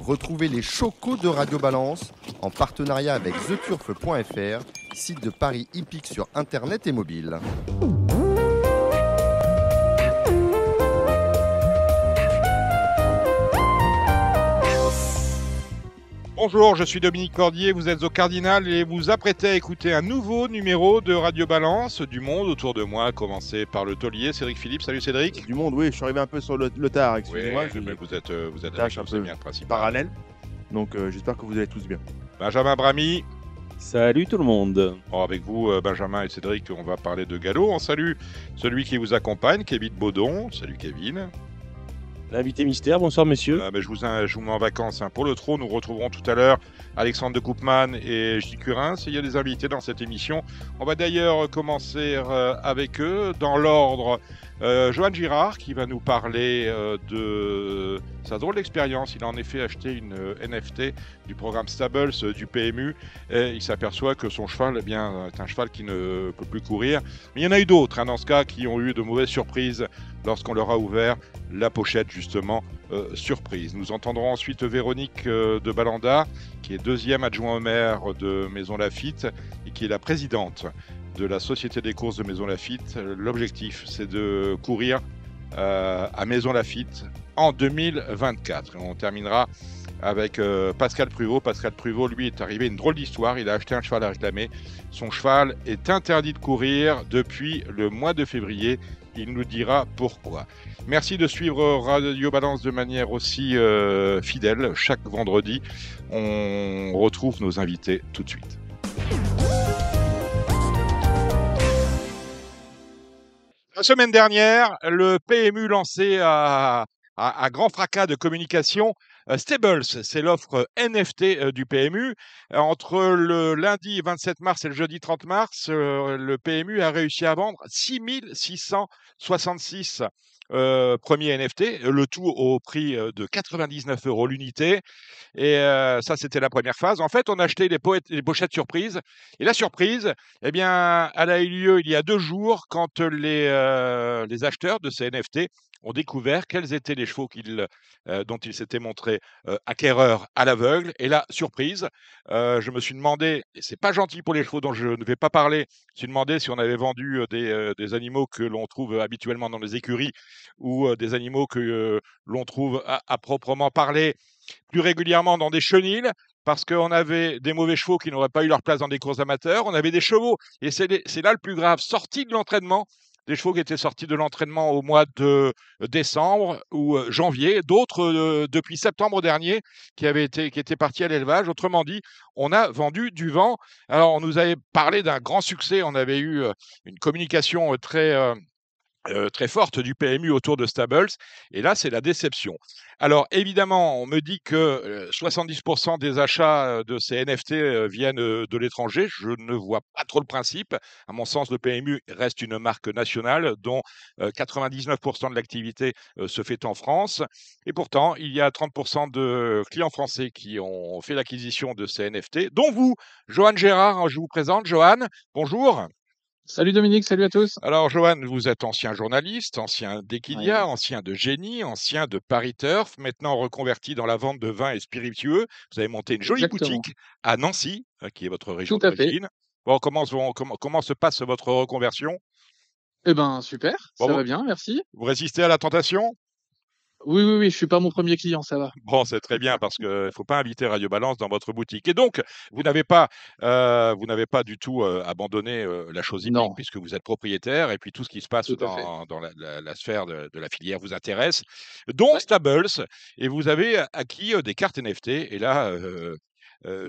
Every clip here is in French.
Retrouvez les chocos de Radio Balance en partenariat avec theturf.fr, site de Paris hippique sur internet et mobile. Bonjour, je suis Dominique Cordier, vous êtes au Cardinal et vous apprêtez à écouter un nouveau numéro de Radio Balance du Monde autour de moi, commencé par le taulier Cédric Philippe. Salut Cédric. Du Monde, oui, je suis arrivé un peu sur le, tard, excusez-moi. vous êtes, euh, vous êtes un bien, Parallèle. Donc euh, j'espère que vous allez tous bien. Benjamin Brami. Salut tout le monde. avec vous, euh, Benjamin et Cédric, on va parler de galop. On salue celui qui vous accompagne, Kevin Baudon. Salut Kevin. L'invité mystère, bonsoir messieurs. Euh, ben, je, vous, mets en vacances hein, pour le trône. Nous retrouverons tout à l'heure Alexandre de Coupman et J. Curin. Il y a des invités dans cette émission. On va d'ailleurs commencer euh, avec eux dans l'ordre euh, Johan Girard qui va nous parler euh, de sa drôle d'expérience. Il a en effet acheté une euh, NFT du programme Stables du PMU et il s'aperçoit que son cheval eh bien, est un cheval qui ne peut plus courir. Mais il y en a eu d'autres hein, dans ce cas qui ont eu de mauvaises surprises lorsqu'on leur a ouvert la pochette justement surprise. Nous entendrons ensuite Véronique de Balanda qui est deuxième adjoint au maire de Maison Lafitte et qui est la présidente de la Société des courses de Maison Lafitte. L'objectif, c'est de courir euh, à Maison Lafitte en 2024. on terminera avec euh, Pascal Pruvot. Pascal Pruvot, lui, est arrivé une drôle d'histoire. Il a acheté un cheval à réclamer. Son cheval est interdit de courir depuis le mois de février. Il nous dira pourquoi. Merci de suivre Radio Balance de manière aussi euh, fidèle. Chaque vendredi, on retrouve nos invités tout de suite. La semaine dernière, le PMU lancé à, grand fracas de communication euh, Stables, c'est l'offre NFT euh, du PMU. Entre le lundi 27 mars et le jeudi 30 mars, euh, le PMU a réussi à vendre 6666 euh, premier NFT, le tout au prix euh, de 99 euros l'unité. Et euh, ça, c'était la première phase. En fait, on a acheté les, poètes, les pochettes surprises. Et la surprise, eh bien, elle a eu lieu il y a deux jours quand les, les acheteurs de ces NFT ont découvert quels étaient les chevaux euh, dont ils s'étaient montrés euh, acquéreurs à l'aveugle. Et là, surprise, euh, je me suis demandé, et c'est pas gentil pour les chevaux dont je ne vais pas parler, je me suis demandé si on avait vendu des, animaux que l'on trouve habituellement dans les écuries ou des animaux que l'on trouve à, proprement parler plus régulièrement dans des chenilles parce qu'on avait des mauvais chevaux qui n'auraient pas eu leur place dans des courses amateurs, on avait des chevaux, et c'est, là le plus grave, sorti de l'entraînement, des chevaux qui étaient sortis de l'entraînement au mois de euh, décembre ou euh, janvier, d'autres euh, depuis septembre dernier qui été qui étaient partis à l'élevage. Autrement dit, on a vendu du vent. Alors on nous avait parlé d'un grand succès, on avait eu une communication très euh, très forte du PMU autour de Stables. Et là, c'est la déception. Alors, évidemment, on me dit que 70% euh, des achats euh, de ces NFT viennent de l'étranger. Je ne vois pas trop le principe. À mon sens, le PMU reste une marque nationale dont 99% de l'activité se fait en France. Et pourtant, il y a 30% de clients français qui ont fait l'acquisition de ces NFT, dont vous, Johan Gérard. Hein, je vous présente, Johan. Bonjour. Salut Dominique, salut à tous. Alors Johan, vous êtes ancien journaliste, ancien d'Equidia, ancien de Génie, ancien de Paris Turf, maintenant reconverti dans la vente de vins et spiritueux. Vous avez monté une jolie boutique à Nancy, euh, qui est votre région d'origine. Bon, comment, comment, se passe votre reconversion Eh ben super, ça va bien, merci. Vous résistez à la tentation oui, oui, oui, je suis pas mon premier client, ça va. Bon, c'est très bien parce qu'il ne faut pas inviter Radio Balance dans votre boutique. Et donc, vous n'avez pas, euh, pas du tout euh, abandonné euh, la chose non. puisque vous êtes propriétaire et puis tout ce qui se passe dans, la, sphère de, la filière vous intéresse, dont Stables, et vous avez acquis des cartes NFT. Et là,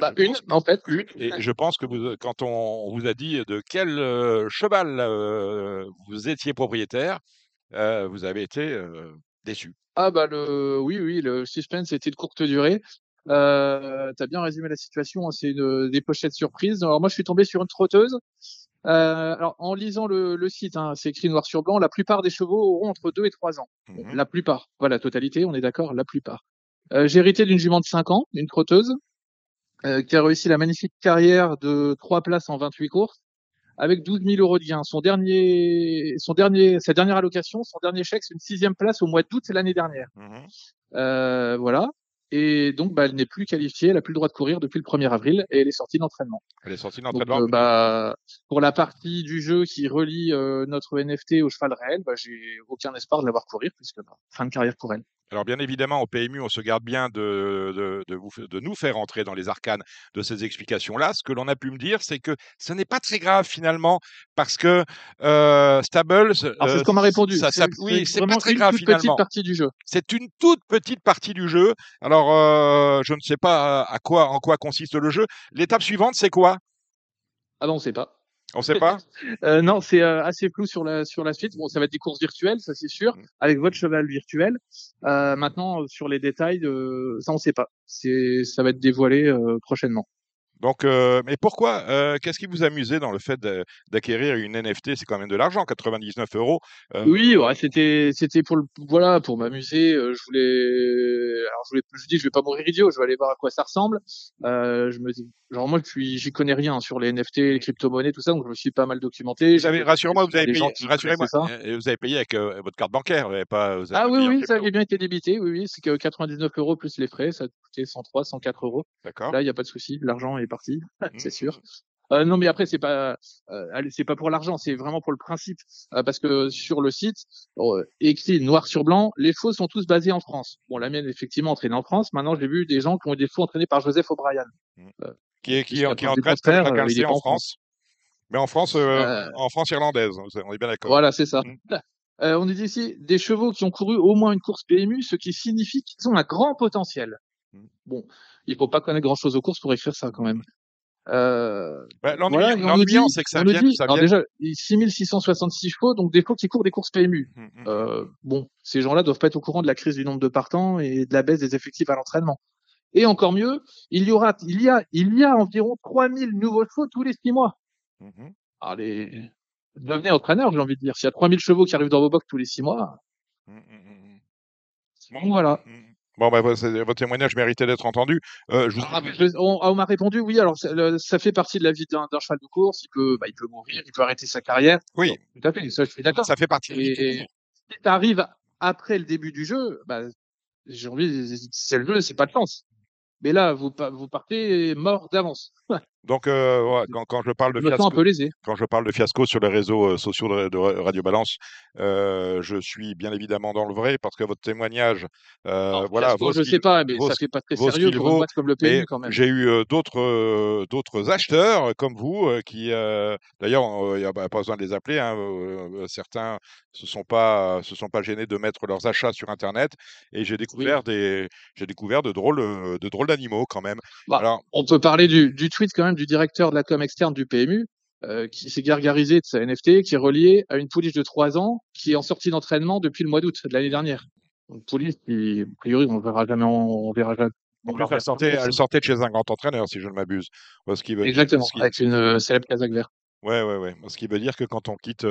bah, une, en fait. et je pense que quand on vous a dit de quel cheval vous étiez propriétaire, vous avez été déçu. Ah bah le, oui, oui, le suspense était de courte durée. Euh, T'as bien résumé la situation, hein, c'est une des pochettes surprises. Alors moi, je suis tombé sur une trotteuse. Euh, alors en lisant le, site, hein, c'est écrit noir sur blanc. La plupart des chevaux auront entre 2 et 3 ans. Mmh la plupart, voilà, totalité, on est d'accord, la plupart. Euh, j'ai hérité d'une jument de 5 ans, d'une trotteuse, qui a réussi la magnifique carrière de trois places en 28 courses avec 12 000 euros de gains. Son dernier, son dernier, sa dernière allocation, son dernier chèque, c'est une sixième place au mois d'août l'année dernière. Mhm. Euh, voilà. Et donc, bah, elle n'est plus qualifiée, elle n'a plus le droit de courir depuis le 1er avril et elle est sortie d'entraînement. Elle est sortie d'entraînement. Euh, bah, pour la partie du jeu qui relie euh, notre NFT au cheval réel, bah, j'ai aucun espoir de la voir courir puisque bah, fin de carrière pour elle. Alors bien évidemment, au PMU, on se garde bien de, de, vous, de nous faire entrer dans les arcanes de ces explications-là. Ce que l'on a pu me dire, c'est que ce n'est pas très grave finalement, parce que euh, Stable... Euh, Alors c'est ce qu'on m'a répondu. Ça, oui, c'est pas très grave finalement. C'est une toute petite partie du jeu. C'est une toute petite partie du jeu. Alors euh, je ne sais pas à quoi, en quoi consiste le jeu. L'étape suivante, c'est quoi Ah non, on ne sait pas. On sait pas. Euh, non, c'est euh, assez flou sur la sur la suite. Bon, ça va être des courses virtuelles, ça c'est sûr, mm. avec votre cheval virtuel. Euh, maintenant, sur les détails, ça on sait pas. C'est ça va être dévoilé prochainement. Donc, euh, mais pourquoi euh, Qu'est-ce qui vous amusait dans le fait d'acquérir une NFT C'est quand même de l'argent, 99 euros. Euh. Oui, ouais, c'était c'était pour le, voilà pour m'amuser. je voulais, alors je voulais, je dis, je vais pas mourir idiot. Je vais aller voir à quoi ça ressemble. je me dis, genre moi, suis j'y connais rien sur les NFT, les crypto-monnaies, tout ça, donc je me suis pas mal documenté. rassurez-moi, vous avez payé, rassurez-moi, vous avez payé avec votre carte bancaire, pas. ah oui, oui, ça avait bien été débité. Oui, oui, c'est que 99 euros plus les frais, ça 103, 104 euros. D'accord. Là, il n'y a pas de souci, l'argent est parti, c'est mmh. sûr. Euh, non, mais après c'est pas, euh, c'est pas pour l'argent, c'est vraiment pour le principe, euh, parce que sur le site oh, écrit noir sur blanc, les faux sont tous basés en France. Bon, la mienne effectivement entraînée en France. Maintenant, j'ai vu des gens qui ont eu des faux entraînés par Joseph O'Brien. Mmh. qui est qui, qui, de faire un en, en, France. Mais en France, en France irlandaise, on est bien d'accord. Voilà, c'est ça. Mmh. on est ici des chevaux qui ont couru au moins une course PMU, ce qui signifie qu'ils ont un grand potentiel. Mmh. Bon, il faut pas connaître grand-chose aux courses pour écrire ça quand même. Euh, c'est que ça vient. Dit, ça vient. déjà, 6666 chevaux, donc des chevaux qui courent des courses PMU. Mmh, mmh, euh, bon, ces gens-là doivent pas être au courant de la crise du nombre de partants et de la baisse des effectifs à l'entraînement. Et encore mieux, il y aura, il y a, il y a environ 3000 nouveaux chevaux tous les 6 mois. Allez, ah, devenez entraîneur, j'ai envie de dire. S'il y a 3000 chevaux qui arrivent dans vos box tous les 6 mois. bon, voilà. Bon, bah, votre témoignage méritait d'être entendu. Euh, je ah, on, m'a répondu oui. Alors, ça, fait partie de la vie d'un cheval de course. Il peut, bah, il peut mourir, il peut arrêter sa carrière. Oui, tout à fait. Ça, je suis d'accord. Ça fait partie. la si tu arrives après le début du jeu, bah, j'ai envie, c'est le jeu, c'est pas de chance. Mais là, vous, vous partez mort d'avance. Donc, euh, quand, je parle de fiasco, quand je parle de fiasco sur les réseaux euh, sociaux de, Radio Balance, euh, je suis bien évidemment dans le vrai parce que votre témoignage, euh, voilà. je sais pas, mais ça fait pas très sérieux comme le quand même. J'ai eu d'autres d'autres acheteurs comme vous qui, d'ailleurs, il n'y a bah, pas besoin de les appeler. Hein, certains se sont pas se sont pas gênés de mettre leurs achats sur Internet et j'ai découvert des j'ai découvert de drôles de drôles d'animaux quand même. Bah, Alors, on peut parler du tweet quand même du directeur de la com externe du PMU, euh, qui s'est gargarisé de sa NFT, qui est reliée à une pouliche de 3 ans qui est en sortie d'entraînement depuis le mois d'août de l'année dernière. Une pouliche qui, a priori, on ne verra jamais, on verra jamais. Donc, elle, sortait, elle sortait de chez un grand entraîneur, si je ne m'abuse. Exactement, avec une euh, célèbre casaque verte. Oui, ouais, ouais. Ce qui veut dire que quand on quitte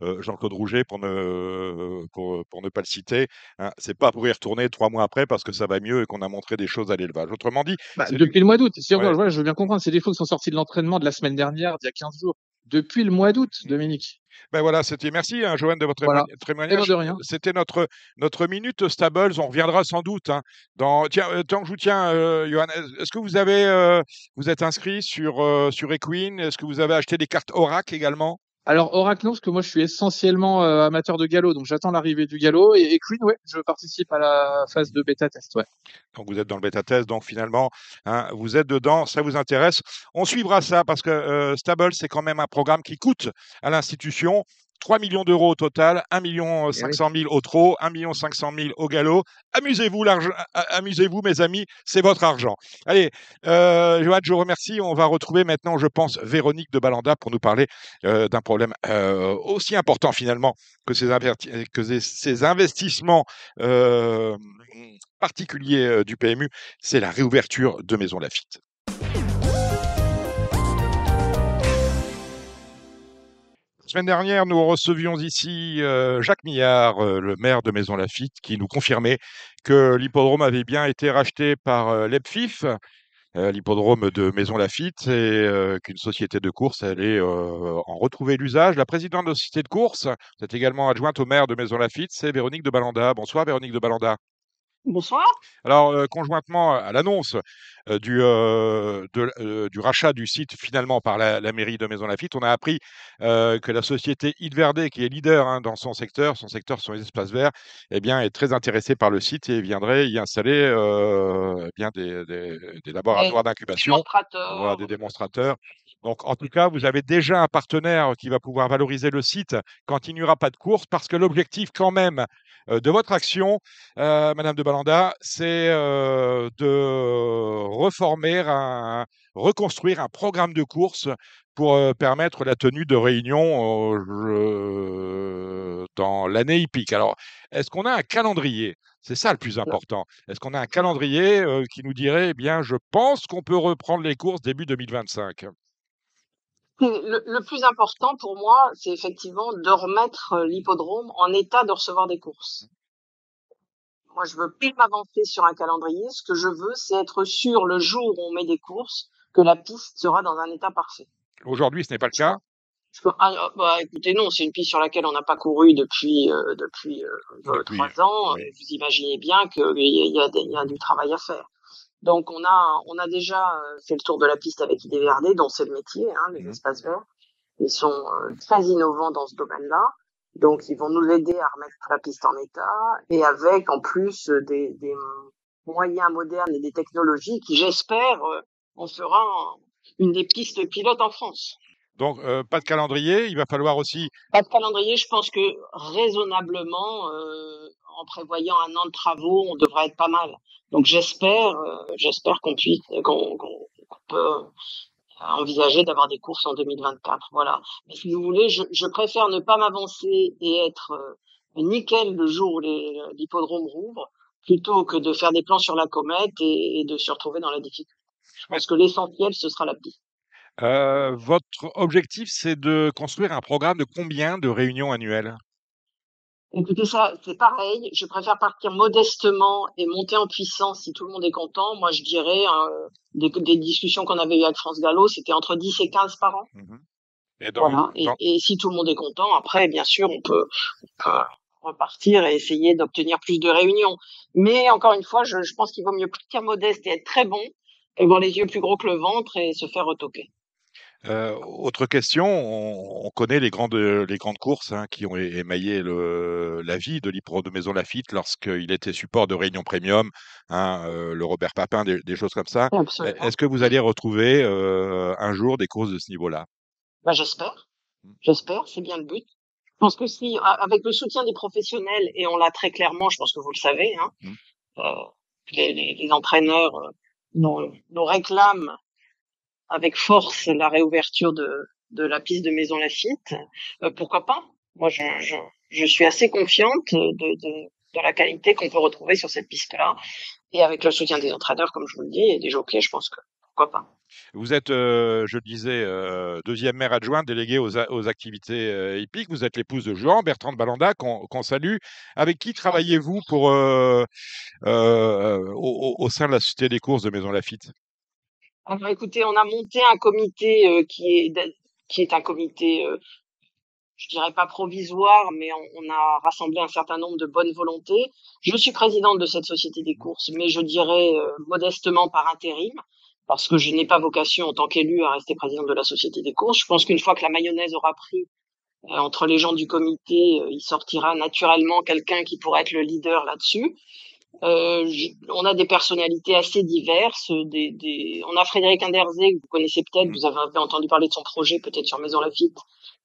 Jean-Claude Rouget pour ne, pour, ne pas le citer, hein, c'est pas pour y retourner trois mois après parce que ça va mieux et qu'on a montré des choses à l'élevage. Autrement dit, bah, depuis le mois d'août, c'est je veux bien comprendre, c'est des fois qui sont sortis de l'entraînement de la semaine dernière, d'il y a 15 jours depuis le mois d'août, mmh. Dominique. Ben voilà, c'était merci, hein, Joanne, de votre témoignage. C'était notre, notre minute Stables. On reviendra sans doute. Hein. dans... Tiens, euh, tant que je vous tiens, euh, Johan, est-ce que vous avez euh, vous êtes inscrit sur, sur Equine Est-ce que vous avez acheté des cartes Oracle également alors Oracle, non, parce que moi je suis essentiellement euh, amateur de galop, donc j'attends l'arrivée du galop. Et, Queen, oui, je participe à la phase de bêta test. Ouais. Donc vous êtes dans le bêta test, donc finalement hein, vous êtes dedans, ça vous intéresse. On suivra ça parce que euh, Stable, c'est quand même un programme qui coûte à l'institution. 3 millions d'euros au total, 1 million 500 euh, 000 eh au trot, 1 million 500 000 au galop. Amusez-vous, euh, euh, amusez-vous, mes amis, c'est votre argent. Allez, euh, je vous remercie. On va retrouver maintenant, je pense, Véronique de Balanda pour nous parler d'un problème aussi important finalement que ces, que ces investissements particuliers du PMU, c'est la réouverture de Maison Lafitte. semaine dernière, nous recevions ici euh, Jacques Millard, euh, le maire de Maison Lafitte, qui nous confirmait que l'hippodrome avait bien été racheté par euh, l'EPFIF, l'hippodrome de Maison Lafitte, et qu'une société de course allait en retrouver l'usage. La présidente de la société de course, vous également adjointe au maire de Maison Lafitte, c'est Véronique de Balanda. Bonsoir Véronique de Balanda. Bonsoir. Alors, euh, conjointement à l'annonce euh, du, euh, du rachat du site finalement par la, mairie de Maison Lafitte, on a appris que la société Idverde, qui est leader hein, dans son secteur, son secteur sur les espaces verts, eh bien, est très intéressée par le site et viendrait y installer eh bien, des, laboratoires d'incubation, des démonstrateurs. Donc, en tout cas, vous avez déjà un partenaire qui va pouvoir valoriser le site quand il n'y aura pas de course, parce que l'objectif, quand même, euh, de votre action, euh, Madame de Balanda, c'est euh, de reformer, un, reconstruire un programme de course pour permettre la tenue de réunions dans l'année hippique. Alors, est-ce qu'on a un calendrier c'est ça le plus important. Est-ce qu'on a un calendrier qui nous dirait, eh bien, je pense qu'on peut reprendre les courses début 2025 le, plus important pour moi, c'est effectivement de remettre euh, l'hippodrome en état de recevoir des courses. Moi, je veux plus m'avancer sur un calendrier. Ce que je veux, c'est être sûr le jour où on met des courses que la piste sera dans un état parfait. Aujourd'hui, ce n'est pas le cas. Ah, ah, bah, écoutez, non, c'est une piste sur laquelle on n'a pas couru depuis euh, euh, depuis, trois ans. Vous imaginez bien qu'il y, y, a du travail à faire. Donc on a on a déjà euh, fait le tour de la piste avec IDVRD, dont c'est le métier, hein, les mmh espaces verts. Ils sont euh, très innovants dans ce domaine-là. Donc ils vont nous aider à remettre la piste en état et avec en plus euh, des, des moyens modernes et des technologies qui j'espère en fera une des pistes pilotes en France. Donc, euh, pas de calendrier, il va falloir aussi... Pas de calendrier, je pense que raisonnablement, euh, en prévoyant un an de travaux, on devrait être pas mal. Donc, j'espère euh, j'espère qu'on puisse, qu'on peut envisager d'avoir des courses en 2024. Voilà. Mais si vous voulez, je, préfère ne pas m'avancer et être nickel le jour où l'hippodrome rouvre, plutôt que de faire des plans sur la comète et, de se retrouver dans la difficulté. Parce que l'essentiel, ce sera la piste votre objectif, c'est de construire un programme de combien de réunions annuelles Écoutez, ça, c'est pareil. Je préfère partir modestement et monter en puissance si tout le monde est content. Moi, je dirais, hein, des, discussions qu'on avait eues avec France Gallo, c'était entre 10 et 15 par an. Mmh et, voilà. et, si tout le monde est content, après, bien sûr, on peut, repartir et essayer d'obtenir plus de réunions. Mais encore une fois, je, pense qu'il vaut mieux partir modeste et être très bon, avoir les yeux plus gros que le ventre et se faire retoquer. Euh, autre question, on, connaît les grandes, euh, les grandes courses hein, qui ont émaillé le, la vie de l'hippodrome de Maison Lafitte lorsqu'il était support de Réunion Premium, hein, euh, le Robert Papin, des, des, choses comme ça. Est-ce que vous allez retrouver euh, un jour des courses de ce niveau-là bah, J'espère. J'espère, c'est bien le but. Je pense que si, avec le soutien des professionnels, et on l'a très clairement, je pense que vous le savez, hein, mmh. les, les, entraîneurs nous réclament avec force la réouverture de, la piste de Maison Lafitte. Euh, pourquoi pas Moi, je, suis assez confiante de, la qualité qu'on peut retrouver sur cette piste-là. Et avec le soutien des entraîneurs, comme je vous le dis, et des jockeys, je pense que pourquoi pas. Vous êtes, euh, je le disais, euh, deuxième maire adjoint délégué aux, activités épiques. hippiques. Vous êtes l'épouse de Jean, Bertrand de Balanda, qu'on salue. Avec qui travaillez-vous pour au, au, sein de la Société des courses de Maison Lafitte alors écoutez, on a monté un comité euh, qui est qui est un comité, euh, je dirais pas provisoire, mais on, a rassemblé un certain nombre de bonnes volontés. Je suis présidente de cette société des courses, mais je dirais euh, modestement par intérim, parce que je n'ai pas vocation en tant qu'élu à rester présidente de la société des courses. Je pense qu'une fois que la mayonnaise aura pris entre les gens du comité, il sortira naturellement quelqu'un qui pourrait être le leader là-dessus. Euh, on a des personnalités assez diverses. Des, On a Frédéric Inderzé, que vous connaissez peut-être, mm. vous avez entendu parler de son projet peut-être sur Maison Lafitte,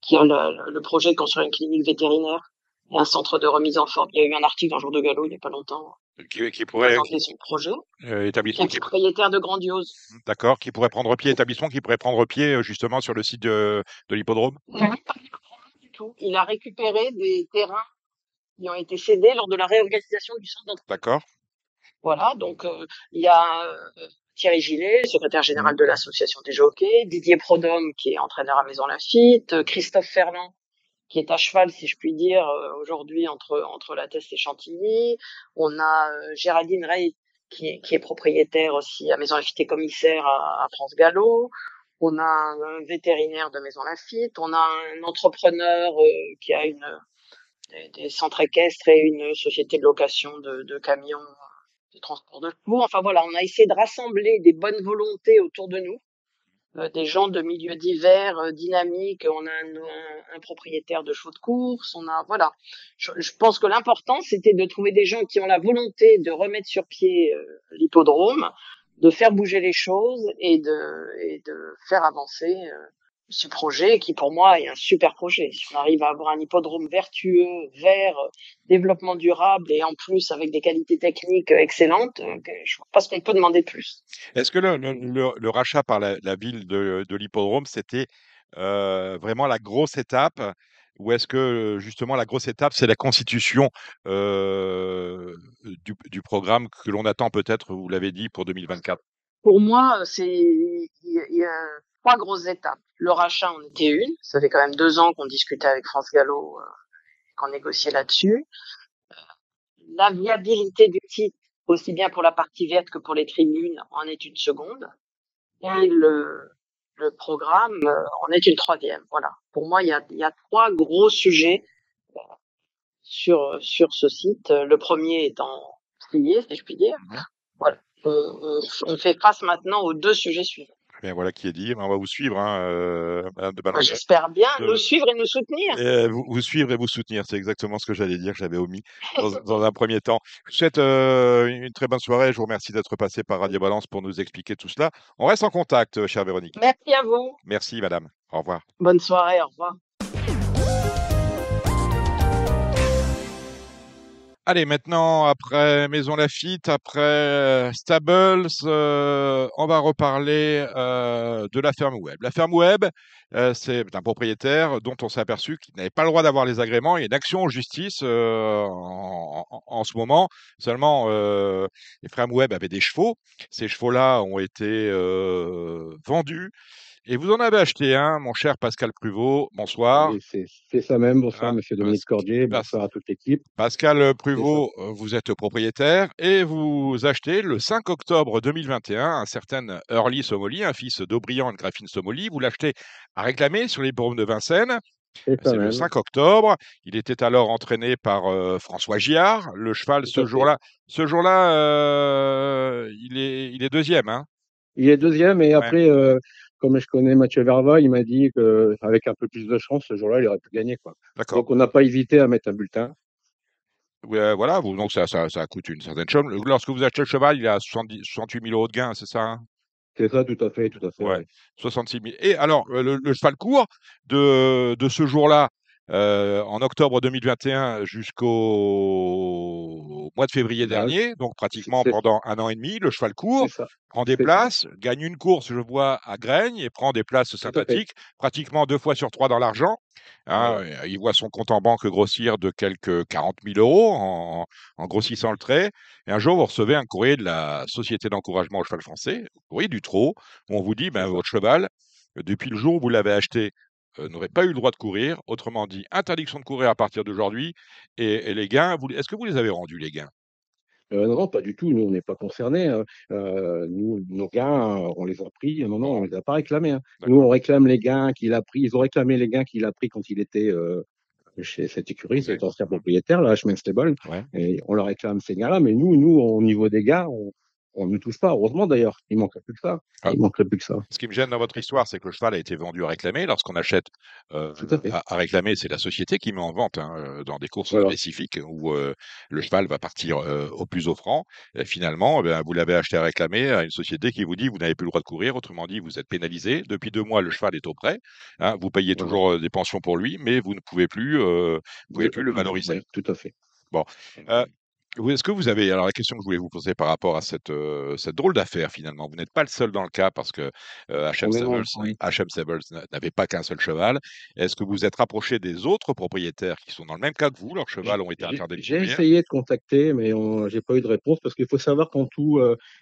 qui a le, projet de construire une clinique vétérinaire et un centre de remise en forme. Il y a eu un article dans Jour de Gallo il n'y a pas longtemps. Qui, qui pourrait qui, son projet. Euh, établissement qui propriétaire de Grandiose. D'accord, qui pourrait prendre pied, établissement qui pourrait prendre pied euh, justement sur le site de, de l'hippodrome. Il a récupéré des terrains qui ont été cédés lors de la réorganisation du centre D'accord. Voilà, donc euh, il y a euh, Thierry Gillet, secrétaire général mmh. de l'association des jockeys, Didier Prodhomme, qui est entraîneur à Maison Lafitte, euh, Christophe Ferland, qui est à cheval, si je puis dire, aujourd'hui entre entre la Teste et Chantilly. On a Géraldine Rey, qui est, qui est propriétaire aussi à Maison Lafitte et commissaire à, France Gallo. On a un vétérinaire de Maison Lafitte. On a un entrepreneur qui a une des, centres équestres et une société de location de, camions de transport de cours. Enfin voilà, on a essayé de rassembler des bonnes volontés autour de nous, euh, des gens de milieux divers, euh, dynamiques. On a un, propriétaire de chevaux de course. On a voilà. Je, pense que l'important c'était de trouver des gens qui ont la volonté de remettre sur pied euh, l'hippodrome, de faire bouger les choses et de, et de faire avancer ce projet qui pour moi est un super projet. Si on arrive à avoir un hippodrome vertueux, vert, développement durable et en plus avec des qualités techniques excellentes, euh, je vois pas ce qu'on peut demander de plus. Est-ce que le, rachat par la, ville de, l'hippodrome, c'était euh, vraiment la grosse étape ou est-ce que justement la grosse étape, c'est la constitution euh, du, du programme que l'on attend peut-être, vous l'avez dit, pour 2024 Pour moi, c'est il y a trois grosses étapes. Le rachat en était une. Ça fait quand même deux ans qu'on discutait avec France Gallo, euh, et qu'on négociait là-dessus. Euh, la viabilité du site, aussi bien pour la partie verte que pour les tribunes, en est une seconde. Et le, programme euh, en est une troisième. Voilà. Pour moi, il y a, trois gros sujets sur, sur ce site. Le premier étant plié, si je puis dire. Mhm. Voilà. on fait face maintenant aux deux sujets suivants. Eh bien, voilà qui est dit. on va vous suivre, hein, euh, Madame de balance J'espère bien nous suivre et nous soutenir. Eh, vous, vous, suivre et vous soutenir, c'est exactement ce que j'allais dire, j'avais omis dans, un premier temps. Je vous souhaite euh, une très bonne soirée. Je vous remercie d'être passé par Radio Balance pour nous expliquer tout cela. On reste en contact, euh, chère Véronique. Merci à vous. Merci, Madame. Au revoir. Bonne soirée, au revoir. Allez, maintenant, après Maison Lafitte, après euh, Stables, euh, on va reparler euh, de la ferme web. La ferme web, c'est un propriétaire dont on s'est aperçu qu'il n'avait pas le droit d'avoir les agréments. Il y a une action en justice en, en, ce moment. Seulement, les fermes web avaient des chevaux. Ces chevaux-là ont été vendus. Et vous en avez acheté un, mon cher Pascal Pruvot. Bonsoir. C'est ça même. Bonsoir, ah, monsieur Dominique Cordier. Bonsoir à toute l'équipe. Pascal Pruvot, euh, vous êtes propriétaire et vous achetez le 5 octobre 2021 un certain Early Somoli, un fils d'Aubriand et Graphine Somoli. Vous l'achetez à réclamer sur les brumes de Vincennes. C'est le 5 octobre. Il était alors entraîné par euh, François Giard. Le cheval, ce jour-là, ce jour-là, euh, il, est, il est deuxième. Hein il est deuxième et après, comme je connais Mathieu Verva, il m'a dit qu'avec un peu plus de chance, ce jour-là, il aurait pu gagner. Quoi. Donc on n'a pas évité à mettre un bulletin. voilà, vous, donc ça, coûte une certaine somme. Lorsque vous achetez le cheval, il a 70, 68 000 euros de gain, c'est ça hein? C'est ça, tout à fait, tout à fait. 66 000. Et alors, euh, le, cheval court de, ce jour-là, euh, en octobre 2021 jusqu'au mois de février bah dernier, donc pratiquement pendant un an et demi, le cheval court, prend des places, gagne une course, je vois, à Graigne et prend des places sympathiques, pratiquement deux fois sur trois dans l'argent. Hein, euh, il voit son compte en banque grossir de quelques 40 000 euros en, grossissant le trait. Et un jour, vous recevez un courrier de la Société d'encouragement au cheval français, courrier du trot, où on vous dit, ben, votre cheval, depuis le jour où vous l'avez acheté euh, n'aurait pas eu le droit de courir. Autrement dit, interdiction de courir à partir d'aujourd'hui. Et, les gains, est-ce que vous les avez rendus, les gains euh, non, pas du tout. Nous, on n'est pas concernés. Hein. Euh, nous, nos gains, on les a pris. Non, non, on les a pas réclamés. Hein. Nous, on réclame les gains qu'il a pris. Ils ont réclamé les gains qu'il a pris quand il était euh, chez cette écurie, cet ancien propriétaire, là, Chemin Stable. Et on leur réclame ces gains-là. Mais nous, nous, au niveau des gains, on, on ne touche pas. Heureusement d'ailleurs, il manquerait plus que ça. Ah. manquerait plus que ça. Ce qui me gêne dans votre histoire, c'est que le cheval a été vendu à réclamer. Lorsqu'on achète euh, à, réclamer, c'est la société qui met en vente hein, euh, dans des courses spécifiques où euh, le cheval va partir au plus offrant. finalement, eh vous l'avez acheté à réclamer à une société qui vous dit vous n'avez plus le droit de courir. Autrement dit, vous êtes pénalisé. Depuis deux mois, le cheval est au prêt. Hein. vous payez toujours des pensions pour lui, mais vous ne pouvez plus, le valoriser. tout à fait. Bon. Mmh. Est-ce que vous avez, alors la question que je voulais vous poser par rapport à cette, cette drôle d'affaire finalement, vous n'êtes pas le seul dans le cas parce que H.M. Sables, n'avait pas qu'un seul cheval. Est-ce que vous êtes rapproché des autres propriétaires qui sont dans le même cas que vous, leurs chevaux ont été interdits j'ai essayé de contacter, mais j'ai pas eu de réponse parce qu'il faut savoir qu'en tout,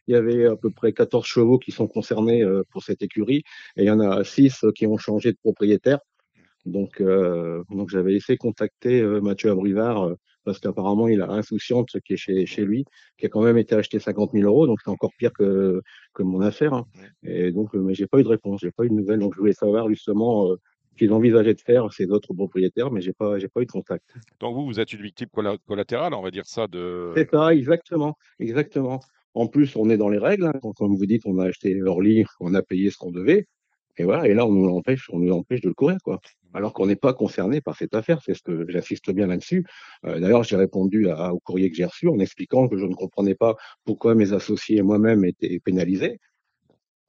il y avait à peu près 14 chevaux qui sont concernés pour cette écurie et il y en a 6 qui ont changé de propriétaire. Donc, donc j'avais essayé de contacter Mathieu Abrivard parce qu'apparemment il a insouciante qui est chez, lui, qui a quand même été acheté 50 000 euros, donc c'est encore pire que, mon affaire. Hein. Et donc, euh, mais j'ai pas eu de réponse, j'ai pas eu de nouvelles, donc je voulais savoir justement euh, ce qu'ils envisageaient de faire ces autres propriétaires, mais j'ai pas j'ai pas eu de contact. Donc vous, vous êtes une victime collatérale, on va dire ça de. C'est ça, exactement, exactement. En plus, on est dans les règles. Hein. Comme vous dites, on a acheté leur Orly, on a payé ce qu'on devait. Et voilà, et là, on nous empêche, on nous empêche de le courir, quoi alors qu'on n'est pas concerné par cette affaire. C'est ce que j'insiste bien là-dessus. Euh, d'ailleurs, j'ai répondu au courrier que j'ai reçu en expliquant que je ne comprenais pas pourquoi mes associés et moi-même étaient pénalisés.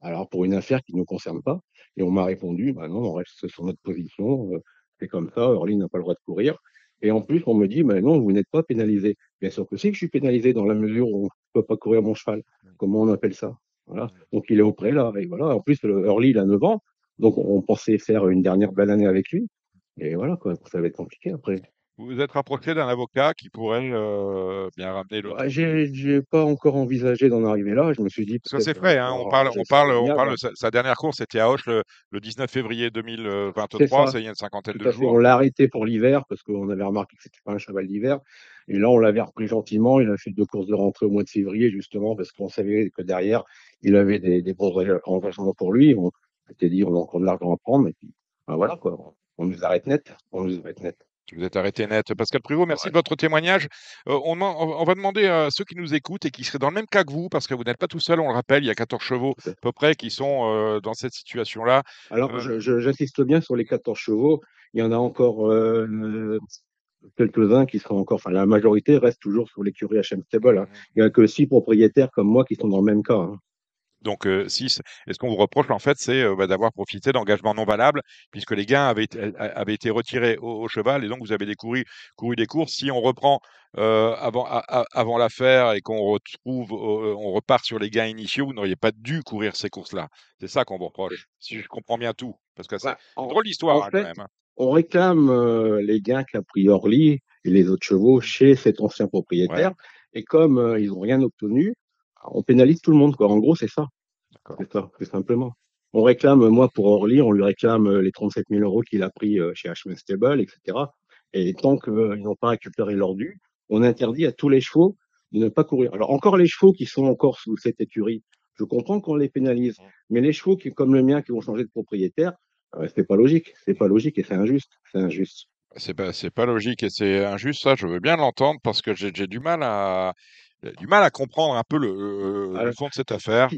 Alors pour une affaire qui ne nous concerne pas. Et on m'a répondu, bah non, on reste sur notre position. Euh, c'est comme ça. Orly n'a pas le droit de courir. Et en plus, on me dit, mais non, vous n'êtes pas pénalisé. Bien sûr que si, je suis pénalisé dans la mesure où on ne peut pas courir mon cheval. Comment on appelle ça voilà. Donc il est au prêt là. Et voilà. En plus, le il a 9 ans. Donc on pensait faire une dernière belle année avec lui. Et voilà, ça va être compliqué après. Vous êtes rapproché d'un avocat qui pourrait euh, bien ramener le. Je j'ai, pas encore envisagé d'en arriver là. Je me suis dit. Ça c'est vrai, hein. euh, on parle, on parle, on parle. Sa, dernière course était à Hoche le, 19 février 2023. Ça y a une cinquantaine de jours. On l'a arrêté pour l'hiver parce qu'on avait remarqué que c'était pas un cheval d'hiver. Et là, on l'avait repris gentiment. Il a fait deux courses de rentrée au mois de février justement parce qu'on savait que derrière, il avait des, bons engagements pour lui on a encore de l'argent à prendre, et puis ben voilà, quoi. On nous arrête net, on nous arrête net. Vous êtes arrêté net. Pascal Privot, merci de votre témoignage. Euh, on, va demander à ceux qui nous écoutent et qui seraient dans le même cas que vous, parce que vous n'êtes pas tout seul, on le rappelle, il y a 14 chevaux à peu près qui sont euh, dans cette situation-là. Alors, euh. j'insiste bien sur les 14 chevaux. Il y en a encore quelques-uns qui seront encore, enfin la majorité reste toujours sur l'écurie HM Stable. Hein. Mmh. Il n'y a que six propriétaires comme moi qui sont dans le même cas. Hein. Donc, si, est-ce qu'on vous reproche, en fait, c'est bah, d'avoir profité d'engagement non valable puisque les gains avaient, été retirés au, cheval, et donc vous avez couru des courses. Si on reprend avant, l'affaire et qu'on retrouve, on repart sur les gains initiaux, vous n'auriez pas dû courir ces courses-là. C'est ça qu'on vous reproche, si je comprends bien tout. Parce que c'est bah, une drôle d'histoire, hein, quand même. Hein. On réclame les gains qu'a pris Orly et les autres chevaux chez cet ancien propriétaire. Et comme ils n'ont rien obtenu, on pénalise tout le monde, quoi. En gros, c'est ça. C'est ça, tout simplement. On réclame, moi, pour Orly, on lui réclame euh, les 37 000 euros qu'il a pris euh, chez H&M Stable, etc. Et tant qu'ils euh, n'ont pas récupéré leur dû, on interdit à tous les chevaux de ne pas courir. Alors, encore les chevaux qui sont encore sous cette écurie, je comprends qu'on les pénalise. Mais les chevaux qui, comme le mien, qui vont changer de propriétaire, c'est pas logique. C'est pas logique et c'est injuste. C'est injuste. C'est pas, logique et c'est injuste, ça, je veux bien l'entendre parce que j'ai du mal à du mal à comprendre un peu le, fond de cette affaire.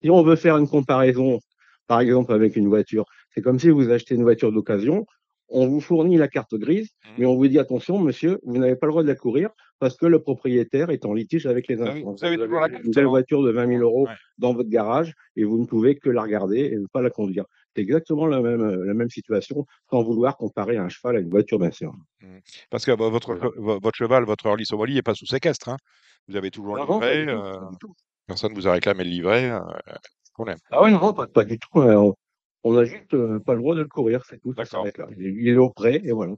Si, on veut faire une comparaison, par exemple, avec une voiture, c'est comme si vous achetez une voiture d'occasion, on vous fournit la carte grise, mmh. mais on vous dit attention, monsieur, vous n'avez pas le droit de la courir parce que le propriétaire est en litige avec les instances. Vous, avez, la une belle voiture de 20 000 euros dans votre garage et vous ne pouvez que la regarder et ne pas la conduire exactement la même, euh, la même situation sans vouloir comparer un cheval à une voiture, bien sûr. Mmh. Parce que bah, votre, votre cheval, votre Early est n'est pas sous séquestre. Hein vous avez toujours le livret. Euh, personne ne vous a réclamé le livret. Euh, qu'on aime. Ah oui, non, pas, du tout. Hein. On n'a juste pas le droit de le courir, c'est tout. Il est au prêt et voilà.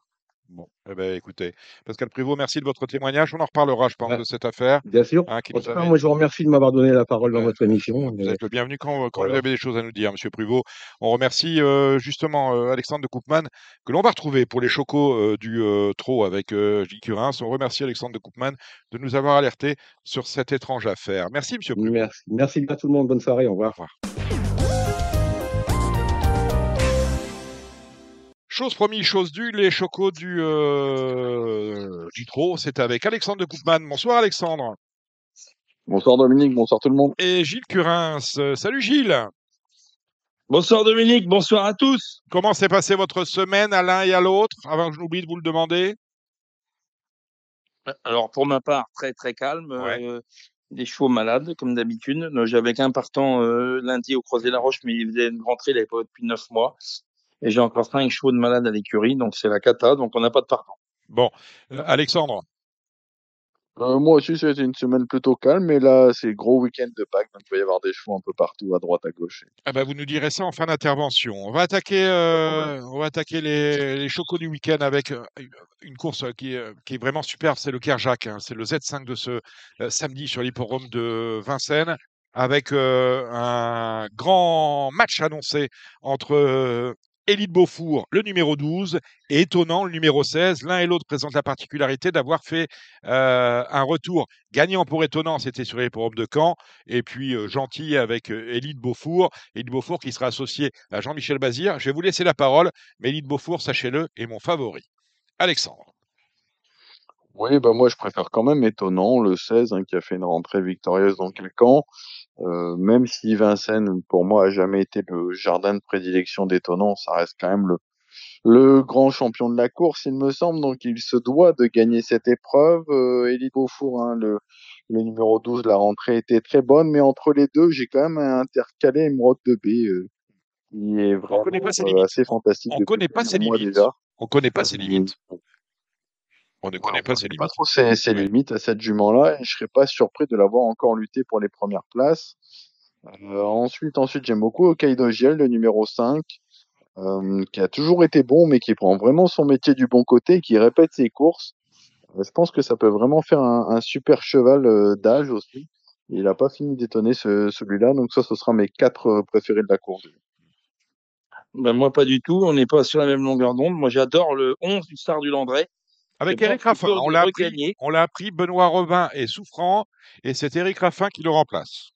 Bon, eh ben, écoutez, Pascal Privot, merci de votre témoignage. On en reparlera, je pense, ben, de cette affaire. Bien sûr. Hein, moi, je vous remercie de m'avoir donné la parole dans euh, votre émission. Vous êtes le bienvenu quand, euh, vous avez des choses à nous dire, Monsieur Privot On remercie euh, justement Alexandre de Coupman que l'on va retrouver pour les chocos du trop avec J. Curins. On remercie Alexandre de Coupman de nous avoir alertés sur cette étrange affaire. Merci, Monsieur Privot. Merci. Merci à tout le monde. Bonne soirée. Au revoir. Chose promis, chose due, les chocos du euh, c'est avec Alexandre de Coupman. Bonsoir Alexandre. Bonsoir Dominique, bonsoir tout le monde. Et Gilles Curins. Salut Gilles. Bonsoir Dominique, bonsoir à tous. Comment s'est passée votre semaine à l'un et à l'autre, avant que je n'oublie de vous le demander euh, Alors pour ma part, très très calme. Euh, des chevaux malades, comme d'habitude. J'avais qu'un partant euh, lundi au Croisé la Roche, mais il faisait une rentrée, il n'avait pas depuis neuf mois. Et j'ai encore cinq chevaux de malade à l'écurie, donc c'est la cata, donc on n'a pas de partant. Bon, euh, Alexandre euh, Moi aussi, c'était une semaine plutôt calme, mais là, c'est gros week-end de Pâques, donc il peut y avoir des chevaux un peu partout, à droite, à gauche. Ah bah, vous nous direz ça en fin d'intervention. On va attaquer, euh, on va attaquer les, les chocos du week-end avec une course qui, qui est vraiment superbe, c'est le Kerjak, hein. c'est le Z5 de ce samedi sur l'hipporome de Vincennes avec un grand match annoncé entre Élite Beaufour, le numéro 12, et étonnant, le numéro 16. L'un et l'autre présentent la particularité d'avoir fait euh, un retour gagnant pour étonnant, c'était sur les programmes de camp, et puis euh, gentil avec euh, Élite Beaufour. Élite Beaufour qui sera associé à Jean-Michel Bazir. Je vais vous laisser la parole, mais Élite Beaufour, sachez-le, est mon favori. Alexandre. Oui, bah moi je préfère quand même étonnant, le 16, hein, qui a fait une rentrée victorieuse dans quel camp. Euh, même si Vincennes, pour moi, a jamais été le jardin de prédilection d'étonnant, ça reste quand même le, le grand champion de la course, il me semble. Donc, il se doit de gagner cette épreuve. Euh, Elie Beaufour, hein, le, numéro 12, la rentrée était très bonne, mais entre les deux, j'ai quand même intercalé Emerald de B, euh, Il est vraiment on connaît pas ses euh, limites. assez fantastique. On connaît pas ses limites. On connaît pas ses limites. On ne connaît pas ses limites. Pas trop ses, limites à cette jument-là, et je serais pas surpris de l'avoir encore lutté pour les premières places. Euh, ensuite, ensuite, j'aime beaucoup Kaido Giel, le numéro 5, euh, qui a toujours été bon, mais qui prend vraiment son métier du bon côté, qui répète ses courses. Euh, je pense que ça peut vraiment faire un, super cheval d'âge aussi. Il n'a pas fini d'étonner celui-là, donc ça, ce sera mes quatre préférés de la course. Ben moi, pas du tout. On n'est pas sur la même longueur d'onde. Moi, j'adore le 11 du Star du Landré avec Eric Raffin, on l'a appris, Benoît Robin est souffrant et c'est Eric Raffin qui le remplace.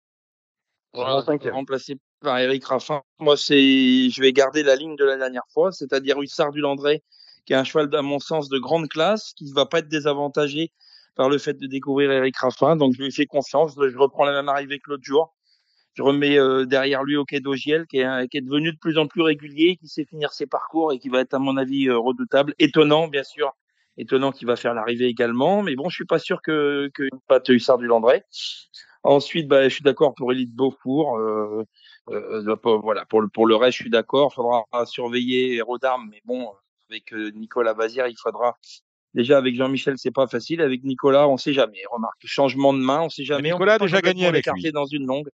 remplacé par Eric Raffin. Moi, c'est, je vais garder la ligne de la dernière fois, c'est-à-dire Hussard du Landré, qui est un cheval, à mon sens, de grande classe, qui ne va pas être désavantagé par le fait de découvrir Eric Raffin. Donc, je lui fais confiance. Je reprends la même arrivée que l'autre jour. Je remets euh, derrière lui au quai d'Ogiel, qui est, qui est devenu de plus en plus régulier, qui sait finir ses parcours et qui va être, à mon avis, euh, redoutable. Étonnant, bien sûr, étonnant qu'il va faire l'arrivée également. Mais bon, je suis pas sûr que, que Hussard du Landré. Ensuite, bah, je suis d'accord pour Elite Beaucourt. Euh, euh, bah, voilà, pour le, pour le reste, je suis d'accord. Il faudra surveiller d'armes. mais bon, avec euh, Nicolas Bazir, il faudra. Déjà avec Jean-Michel, c'est pas facile. Avec Nicolas, on sait jamais. Remarque, changement de main, on sait jamais. Nicolas a déjà gagné avec lui. dans une longue.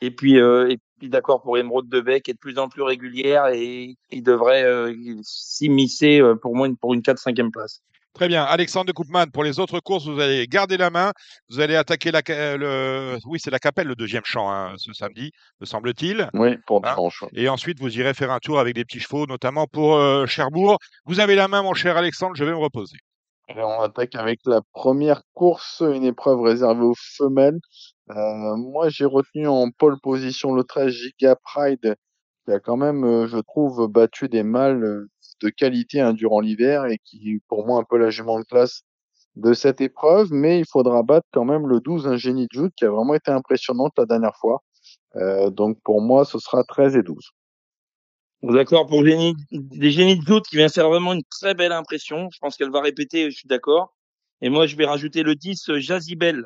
Et puis, euh, et puis d'accord pour Emeraude bec est de plus en plus régulière et il devrait euh, s'immiscer euh, pour moi pour une 4-5e place. Très bien. Alexandre de Koopman, pour les autres courses, vous allez garder la main. Vous allez attaquer la, le, oui, c'est la Capelle, le deuxième champ, hein, ce samedi, me semble-t-il. Oui, pour hein. Et ensuite, vous irez faire un tour avec des petits chevaux, notamment pour Cherbourg. Vous avez la main, mon cher Alexandre, je vais me reposer. Et on attaque avec la première course, une épreuve réservée aux femelles. Euh, moi, j'ai retenu en pole position le 13 Giga Pride, qui a quand même, euh, je trouve, battu des mâles euh, de qualité hein, durant l'hiver et qui pour moi un peu la jument de classe de cette épreuve. Mais il faudra battre quand même le 12 de Jude, qui a vraiment été impressionnante la dernière fois. donc pour moi, ce sera 13 et 12. D'accord pour les génies de doute qui vient faire vraiment une très belle impression. Je pense qu'elle va répéter, je suis d'accord. Et moi, je vais rajouter le 10, euh, Jazibel.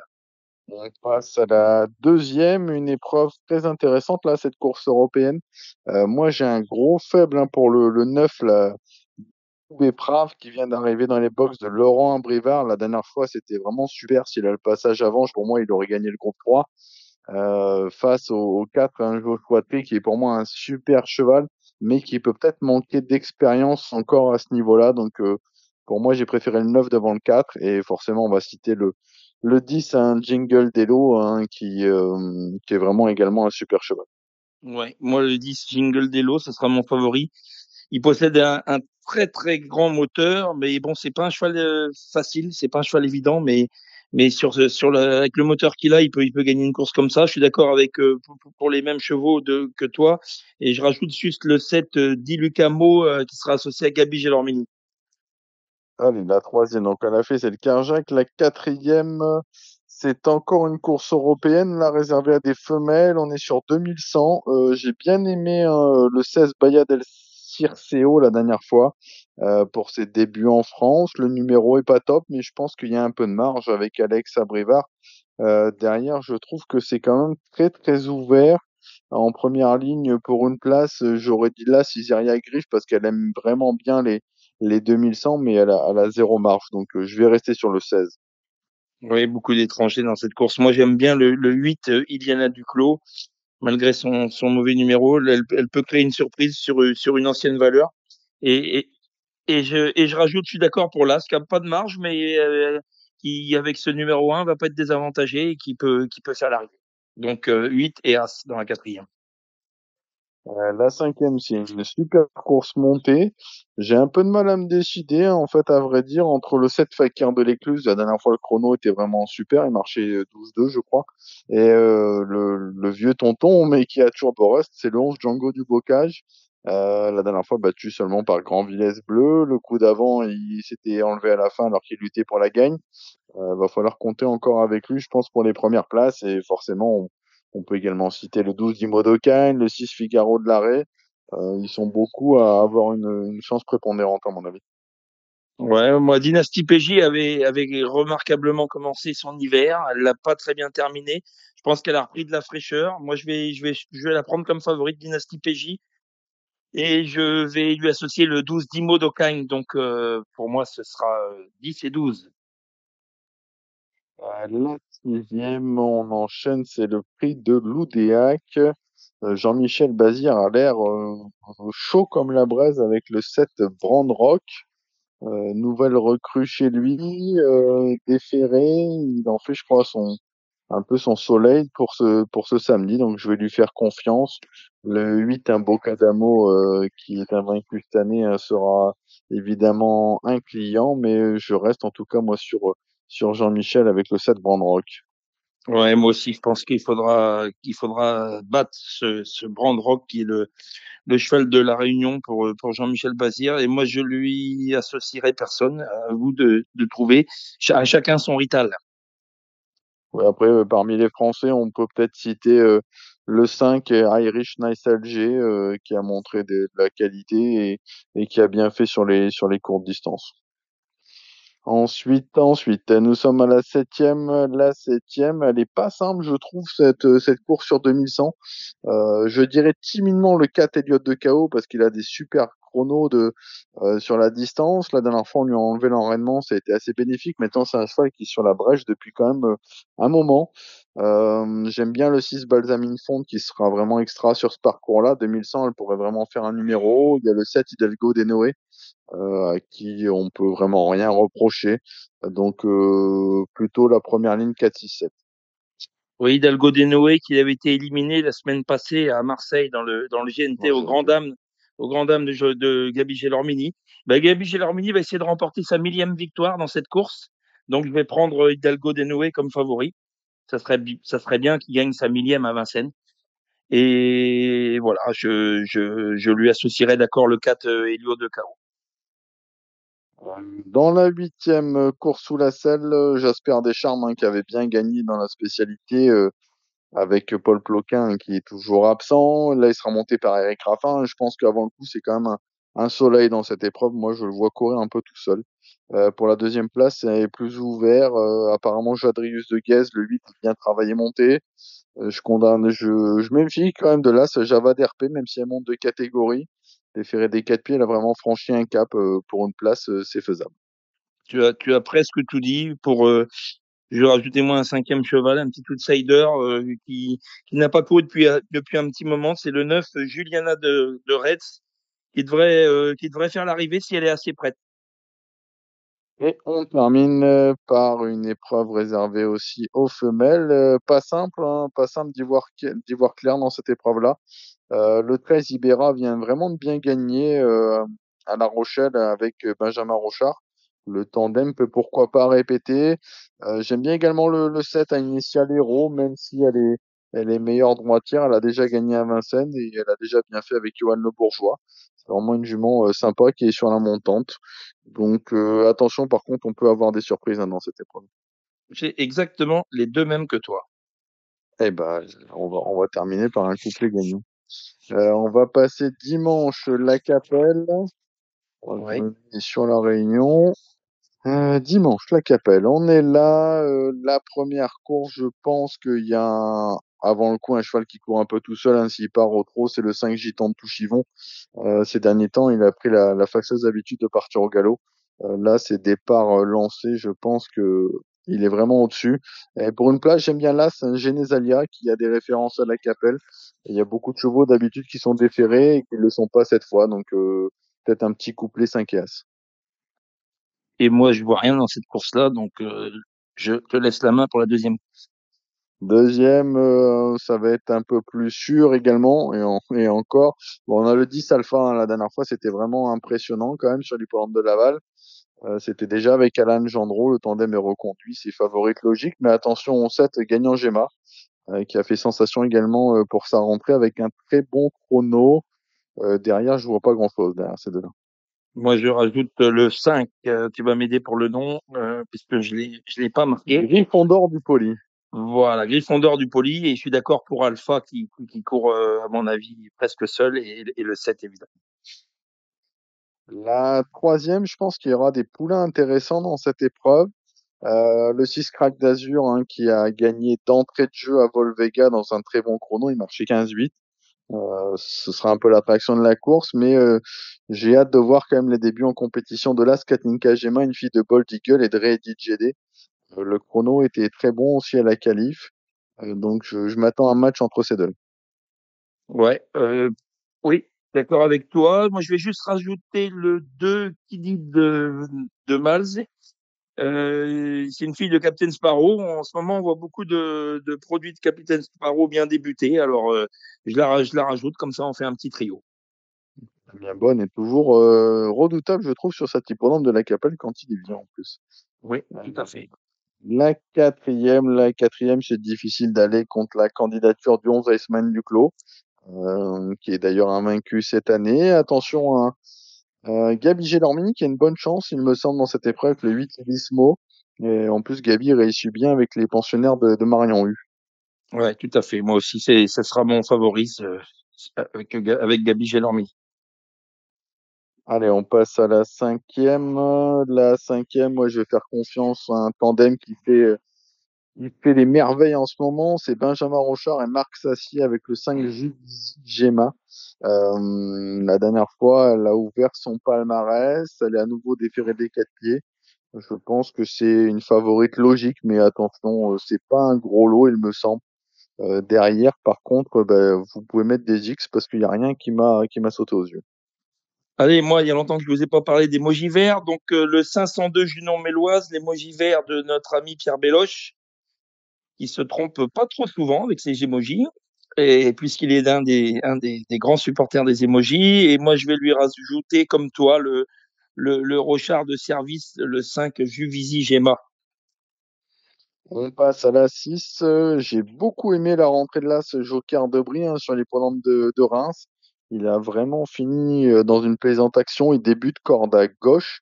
On passe à la deuxième, une épreuve très intéressante là, cette course européenne. Euh, moi, j'ai un gros faible hein, pour le, le 9, la qui vient d'arriver dans les box de Laurent Brivard. La dernière fois, c'était vraiment super. S'il a le passage avant, pour moi, il aurait gagné le compte 3. Euh, face au, 4, un hein, Joshua qui est pour moi un super cheval mais qui peut peut-être manquer d'expérience encore à ce niveau-là. Donc, euh, pour moi, j'ai préféré le 9 devant le 4, et forcément, on va citer le, le 10, un jingle Dello, hein, qui, euh, qui est vraiment également un super cheval. Ouais, moi, le 10 jingle Dello, ce sera mon favori. Il possède un, un, très très grand moteur, mais bon, c'est pas un cheval euh, facile, c'est pas un cheval évident, mais mais sur sur avec le moteur qu'il a, il peut il peut gagner une course comme ça. Je suis d'accord avec euh, pour, pour, les mêmes chevaux de, que toi. Et je rajoute juste le 7 euh, Di Lucamo euh, qui sera associé à Gabi Gelormini. Allez, la troisième, donc elle a fait, c'est le Carjac. La quatrième, c'est encore une course européenne, la réservée à des femelles. On est sur 2100. J'ai bien aimé hein, le 16 Bayad Circeo la dernière fois euh, pour ses débuts en France. Le numéro est pas top, mais je pense qu'il y a un peu de marge avec Alex Abrivard. Euh, derrière, je trouve que c'est quand même très très ouvert. En première ligne, pour une place, euh, j'aurais dit là Ciseria Griff, parce qu'elle aime vraiment bien les, les 2100, mais elle a, zéro marge. Donc je vais rester sur le 16. Oui, beaucoup d'étrangers dans cette course. Moi, j'aime bien le, le 8, Iliana Duclos malgré son, mauvais numéro. Elle, peut créer une surprise sur, sur une ancienne valeur. Et, je, rajoute, je suis d'accord pour l'As, qui n'a pas de marge, mais euh, qui, avec ce numéro 1, va pas être désavantagé et qui peut, qui peut Donc 8 euh, et As dans la quatrième. Euh, la cinquième, c'est une super course montée. J'ai un peu de mal à me décider, en fait, à vrai dire, entre le 7 Fakir de l'écluse. La dernière fois, le chrono était vraiment super. Il marchait 12-2, euh, je crois. Et euh, le, le, vieux tonton, mais qui a toujours reste, c'est le 11 Django du Bocage. la dernière fois battu seulement par Grand Villesse Bleu. Le coup d'avant, il s'était enlevé à la fin alors qu'il luttait pour la gagne. Euh, va falloir compter encore avec lui, je pense, pour les premières places. Et forcément, on peut également citer le 12 d'Imodokane, le 6 Figaro de l'arrêt. Euh, ils sont beaucoup à avoir une, chance prépondérante, à mon avis. Ouais, moi, Dynasty PJ avait, avait remarquablement commencé son hiver. Elle l'a pas très bien terminé. Je pense qu'elle a repris de la fraîcheur. Moi, je vais, je vais, la prendre comme favorite Dynasty PJ. Et je vais lui associer le 12 d'Imodokane. Donc, euh, pour moi, ce sera 10 euh, et 12. Voilà. Sixième, on enchaîne, c'est le prix de l'Oudéac. Euh, Jean-Michel Bazir a l'air euh, chaud comme la braise avec le 7 Brand Rock. Euh, nouvelle recrue chez lui, déféré, il en fait je crois son un peu son soleil pour ce pour ce samedi, donc je vais lui faire confiance. Le 8, un beau euh, qui est vaincu cette année hein, sera évidemment un client, mais je reste en tout cas moi sur sur Jean-Michel avec le 7 Brand Rock. Ouais, moi aussi, je pense qu'il faudra qu'il faudra battre ce, ce Brand Rock qui est le, le cheval de la Réunion pour pour Jean-Michel Bazir. Et moi, je lui associerai personne. À vous de, trouver. À chacun son rital. Ouais, après, euh, parmi les Français, on peut peut-être citer euh, le 5 euh, Irish Nice Alger qui a montré de, la qualité et, et, qui a bien fait sur les sur les courtes distances. Ensuite, ensuite, nous sommes à la septième. La septième, elle est pas simple, je trouve, cette, cette course sur 2100. Euh, je dirais timidement le 4 Elliott de KO parce qu'il a des super chronos de, euh, sur la distance. La dernière fois, on lui a enlevé l'enraînement, ça a été assez bénéfique. Maintenant, c'est un cheval qui est sur la brèche depuis quand même euh, un moment. Euh, j'aime bien le 6 Balsamine Fond qui sera vraiment extra sur ce parcours-là. 2100, elle pourrait vraiment faire un numéro. Il y a le 7 Hidalgo Denoé euh, à qui on peut vraiment rien reprocher. Donc euh, plutôt la première ligne 4-6-7. Oui, Hidalgo Denoé qui avait été éliminé la semaine passée à Marseille dans le, dans le GNT au Grand Dame au grand dame de, de Gabi Gélormini. Bah, Gabi Gélormini va essayer de remporter sa millième victoire dans cette course. Donc, je vais prendre Hidalgo Denoé comme favori ça serait, ça serait bien qu'il gagne sa millième à Vincennes. Et voilà, je, je, lui associerai d'accord le 4 Hélio euh, de KO. Dans la huitième euh, course sous la selle, euh, Jasper Descharmes hein, qui avait bien gagné dans la spécialité avec Paul Ploquin hein, qui est toujours absent. Là, il sera monté par Eric Raffin. Je pense qu'avant le coup, c'est quand même un, un soleil dans cette épreuve. Moi, je le vois courir un peu tout seul. Euh, pour la deuxième place, c'est plus ouvert. Euh, apparemment, Jadrius de Guez, le 8, il vient travailler monter. Euh, je condamne, je, je méfie quand même de l'As Java d'RP, même si elle monte de catégorie. Déféré des quatre pieds, elle a vraiment franchi un cap pour une place, c'est faisable. Tu as, tu as presque tout dit pour je rajoutais moi un cinquième cheval, un petit outsider qui, qui n'a pas couru depuis, un petit moment. C'est le 9 Juliana de, de Retz qui devrait, euh, qui devrait faire l'arrivée si elle est assez prête. Et on termine euh, par une épreuve réservée aussi aux femelles. Euh, pas simple, hein, pas simple d'y voir, voir, clair dans cette épreuve-là. le 13 Ibera vient vraiment de bien gagner à La Rochelle avec Benjamin Rochard. Le tandem peut pourquoi pas répéter. J'aime bien également le, le 7 à Initial héros, même si elle est, elle est meilleure droitière, elle a déjà gagné à Vincennes et elle a déjà bien fait avec Johan Le Bourgeois. C'est vraiment une jument euh, sympa qui est sur la montante. Donc euh, attention, par contre, on peut avoir des surprises hein, dans cette épreuve. J'ai exactement les deux mêmes que toi. Eh ben, on va, on va terminer par un couplet gagnant. Euh, on va passer dimanche la Capelle sur la Réunion. Euh, dimanche, la Capelle. On est là. Euh, la première course, je pense qu'il y a avant le coup un cheval qui court un peu tout seul. ainsi hein, S'il part au trot, c'est le 5 Gitan de Touchivon. Euh, ces derniers temps, il a pris la, la d'habitude habitude de partir au galop. Euh, là, c'est départ lancé. Je pense que il est vraiment au-dessus. Et pour une place, j'aime bien là, c'est un Genesalia qui a des références à la Capelle. Il y a beaucoup de chevaux d'habitude qui sont déférés et qui ne le sont pas cette fois. Donc peut-être un petit couplet 5 et As. Et moi, je vois rien dans cette course-là, donc euh, je te laisse la main pour la deuxième course. Deuxième, euh, ça va être un peu plus sûr également et, encore. on a le 10 alpha hein, la dernière fois, c'était vraiment impressionnant quand même sur l'hippodrome de Laval. Euh, c'était déjà avec Alan Gendreau, le tandem est reconduit, c'est favorite logique, mais attention on 7 gagnant Gemma, qui a fait sensation également pour sa rentrée avec un très bon chrono. derrière, je vois pas grand chose derrière ces deux-là. Moi, je rajoute euh, le 5. Euh, tu vas m'aider pour le nom, euh, puisque je l'ai, je l'ai pas marqué. Gryffondor du Poli. Voilà, Gryffondor du Poli. Et je suis d'accord pour Alpha qui, qui court, à mon avis, presque seul. Et, le 7, évidemment. La troisième, je pense qu'il y aura des poulains intéressants dans cette épreuve. le 6 crack d'Azur hein, qui a gagné d'entrée de jeu à Volvega dans un très bon chrono, il marchait 15-8. Euh, ce sera un peu l'attraction de la course, mais euh, j'ai hâte de voir quand même les débuts en compétition de l'As Katinka Gema, une fille de Bold Eagle et de Reddit GD. Euh, le chrono était très bon aussi à la qualif, donc je, m'attends à un match entre ces deux. Ouais, oui, d'accord avec toi. Moi, je vais juste rajouter le 2 qui dit de, de malze. Euh, c'est une fille de Captain Sparrow. En ce moment, on voit beaucoup de, produits de Captain Sparrow bien débutés. Alors, euh, je, la, rajoute, comme ça, on fait un petit trio. Bien bonne et toujours euh, redoutable, je trouve, sur sa typonombre de la Capelle quand il bien en plus. Oui, tout à fait. La quatrième, la quatrième, c'est difficile d'aller contre la candidature du 11 Iceman Duclos, qui est d'ailleurs un vaincu cette année. Attention à. Hein, euh, Gabi qui a une bonne chance, il me semble, dans cette épreuve, le 8 mots Et en plus, Gabi réussit bien avec les pensionnaires de, de Marion U. Ouais, tout à fait. Moi aussi, c'est, ça sera mon favori euh, avec, avec Gabi Allez, on passe à la cinquième. La cinquième, moi, je vais faire confiance à un tandem qui fait il fait des merveilles en ce moment. C'est Benjamin Rochard et Marc Sassi avec le 5 Gemma. Euh, la dernière fois, elle a ouvert son palmarès. Elle est à nouveau déférée des quatre pieds. Je pense que c'est une favorite logique, mais attention, euh, c'est pas un gros lot, il me semble. Euh, derrière, par contre, bah, vous pouvez mettre des X parce qu'il n'y a rien qui m'a qui m'a sauté aux yeux. Allez, moi, il y a longtemps que je ne vous ai pas parlé des verts. Donc, euh, le 502 Junon Méloise, les verts de notre ami Pierre Béloche, il se trompe pas trop souvent avec ses émojis et puisqu'il est un des, grands supporters des émojis. et moi je vais lui rajouter comme toi le, le, rochard de service, le 5 Juvisi Gemma. On passe à la 6. Euh, j'ai beaucoup aimé la rentrée de là, ce joker de Brie hein, sur les programmes de, de, Reims. Il a vraiment fini euh, dans une plaisante action. Il débute corde à gauche.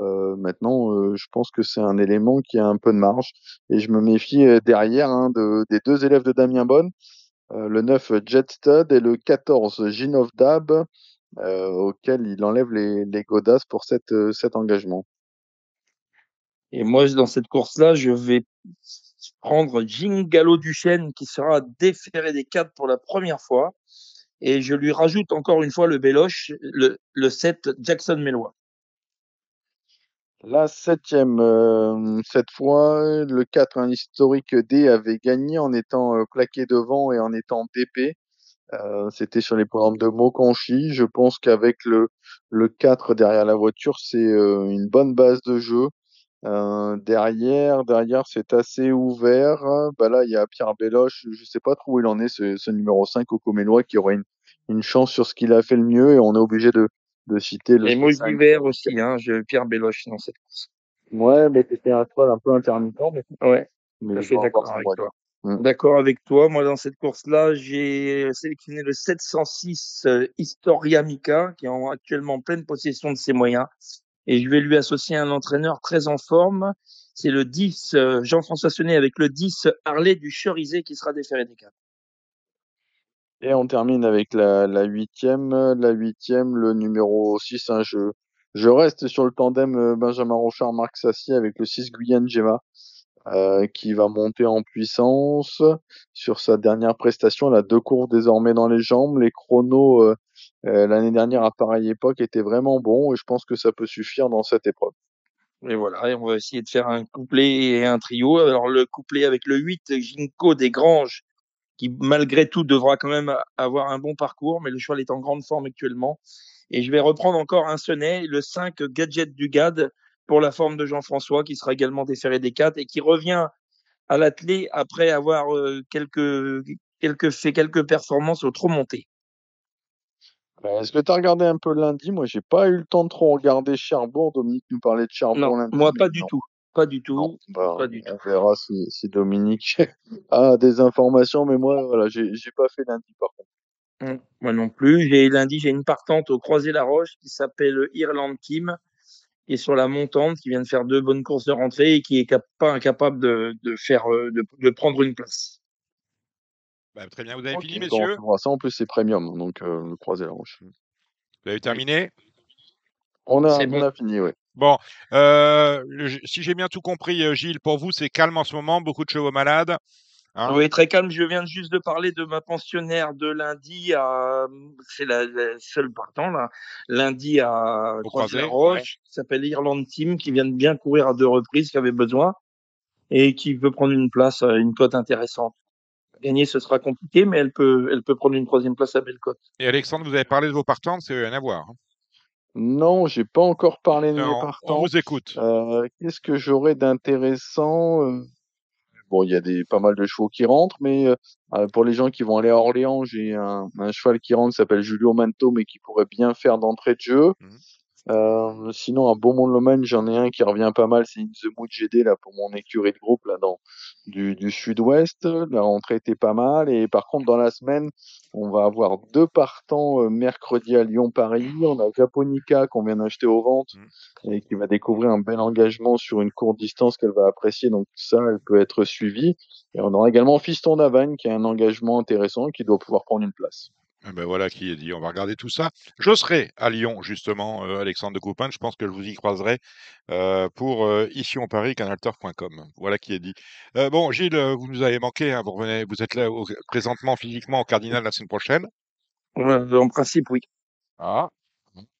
Euh, maintenant, euh, je pense que c'est un élément qui a un peu de marge. Et je me méfie euh, derrière hein, de, des deux élèves de Damien Bonne, le 9 Jet Stud et le 14 of Dab, auquel il enlève les, les godasses pour cette, cet engagement. Et moi, dans cette course-là, je vais prendre Gingalo Duchesne qui sera déféré des quatre pour la première fois. Et je lui rajoute encore une fois le le, le 7 Jackson Melois. La septième, euh, cette fois, le 4, un historique D avait gagné en étant plaqué euh, devant et en étant DP. Euh, c'était sur les programmes de Mokanchi. Je pense qu'avec le, le 4 derrière la voiture, c'est une bonne base de jeu. derrière, derrière, c'est assez ouvert. Bah là, il y a Pierre Beloche. Je sais pas trop où il en est, ce, numéro 5 au Comélois, qui aurait une, une chance sur ce qu'il a fait le mieux et on est obligé de, de citer le. Et aussi, hein. J'ai Pierre Béloche dans cette course. Ouais, mais c'était un un peu intermittent. Mais... Ouais. Mais je suis d'accord avec toi. Mmh. D'accord avec toi. Moi, dans cette course-là, j'ai sélectionné le 706 euh, Historia Mika, qui est actuellement en pleine possession de ses moyens. Et je vais lui associer un entraîneur très en forme. C'est le 10, euh, Jean-François Sonnet, avec le 10 Harley du Cherizé qui sera déféré des cadres. Et on termine avec la, huitième. La huitième, le numéro 6, un jeu. je reste sur le tandem euh, Benjamin Rochard, Marc Sassier avec le 6 Guyane Gemma, euh, qui va monter en puissance sur sa dernière prestation. Elle a deux courses désormais dans les jambes. Les chronos euh, l'année dernière à pareille époque étaient vraiment bons et je pense que ça peut suffire dans cette épreuve. Et voilà, et on va essayer de faire un couplet et un trio. Alors le couplet avec le 8 Ginko des qui malgré tout devra quand même avoir un bon parcours, mais le cheval est en grande forme actuellement. Et je vais reprendre encore un sonnet, le 5 Gadget du GAD pour la forme de Jean-François, qui sera également déféré des 4 et qui revient à l'atelier après avoir euh, quelques, quelques, fait quelques performances au trop monté. Est-ce bah, que tu as regardé un peu lundi Moi, j'ai pas eu le temps de trop regarder Cherbourg. Dominique nous parlait de Cherbourg lundi. Moi, pas du tout. Pas du tout. Bah, on verra si, Dominique a des informations, mais moi, voilà, j'ai pas fait lundi par contre. Hum, moi non plus. J'ai lundi, j'ai une partante au Croisé-la-Roche qui s'appelle Irlande Kim, qui est sur la montante, qui vient de faire deux bonnes courses de rentrée et qui est pas incapable de, faire, euh, de, prendre une place. Bah, très bien, vous avez fini, messieurs. ça. En plus, c'est premium, donc euh, le Croisé-la-Roche. Vous avez terminé. On a, on a fini, oui. Bon, euh, si j'ai bien tout compris, euh, Gilles, pour vous, c'est calme en ce moment, beaucoup de chevaux malades. Hein? oui, très calme. Je viens juste de parler de ma pensionnaire de lundi à, mmh, c'est la, seule partant là, lundi à Croix-Roche, qui s'appelle Irlande Team, qui vient de bien courir à deux reprises, qui avait besoin et qui veut prendre une place, euh, une cote intéressante. Gagner, ce sera compliqué, mais elle peut, elle peut prendre une troisième place à cote. Et Alexandre, vous avez parlé de vos partants, c'est rien à voir. Hein? Non, j'ai pas encore parlé de non, mes vous écoute. Euh, qu'est-ce que j'aurais d'intéressant euh? Bon, il y a des pas mal de chevaux qui rentrent, mais euh, pour les gens qui vont aller à Orléans, j'ai un, cheval qui rentre, s'appelle Julio Manto, mais qui pourrait bien faire d'entrée de jeu. Mmh. Euh, sinon, à beaumont le j'en ai un qui revient pas mal, c'est une the Mood GD là, pour mon écurie de groupe là, dans, du, sud-ouest. La rentrée était pas mal. Et par contre, dans la semaine, on va avoir deux partants euh, mercredi à Lyon-Paris. On a Japonica qu'on vient d'acheter aux ventes mm. et qui va découvrir un bel engagement sur une courte distance qu'elle va apprécier. Donc ça, elle peut être suivie. Et on aura également Fiston d'Avagne qui a un engagement intéressant qui doit pouvoir prendre une place. Ah ben voilà qui est dit. On va regarder tout ça. Je serai à Lyon, justement, euh, Alexandre de Coupin. Je pense que je vous y croiserai euh, pour euh, ici en Paris, canalteurcom Voilà qui est dit. bon, Gilles, vous nous avez manqué. Hein, vous, revenez, vous êtes là présentement physiquement au Cardinal la semaine prochaine ben, En principe, oui. Ah,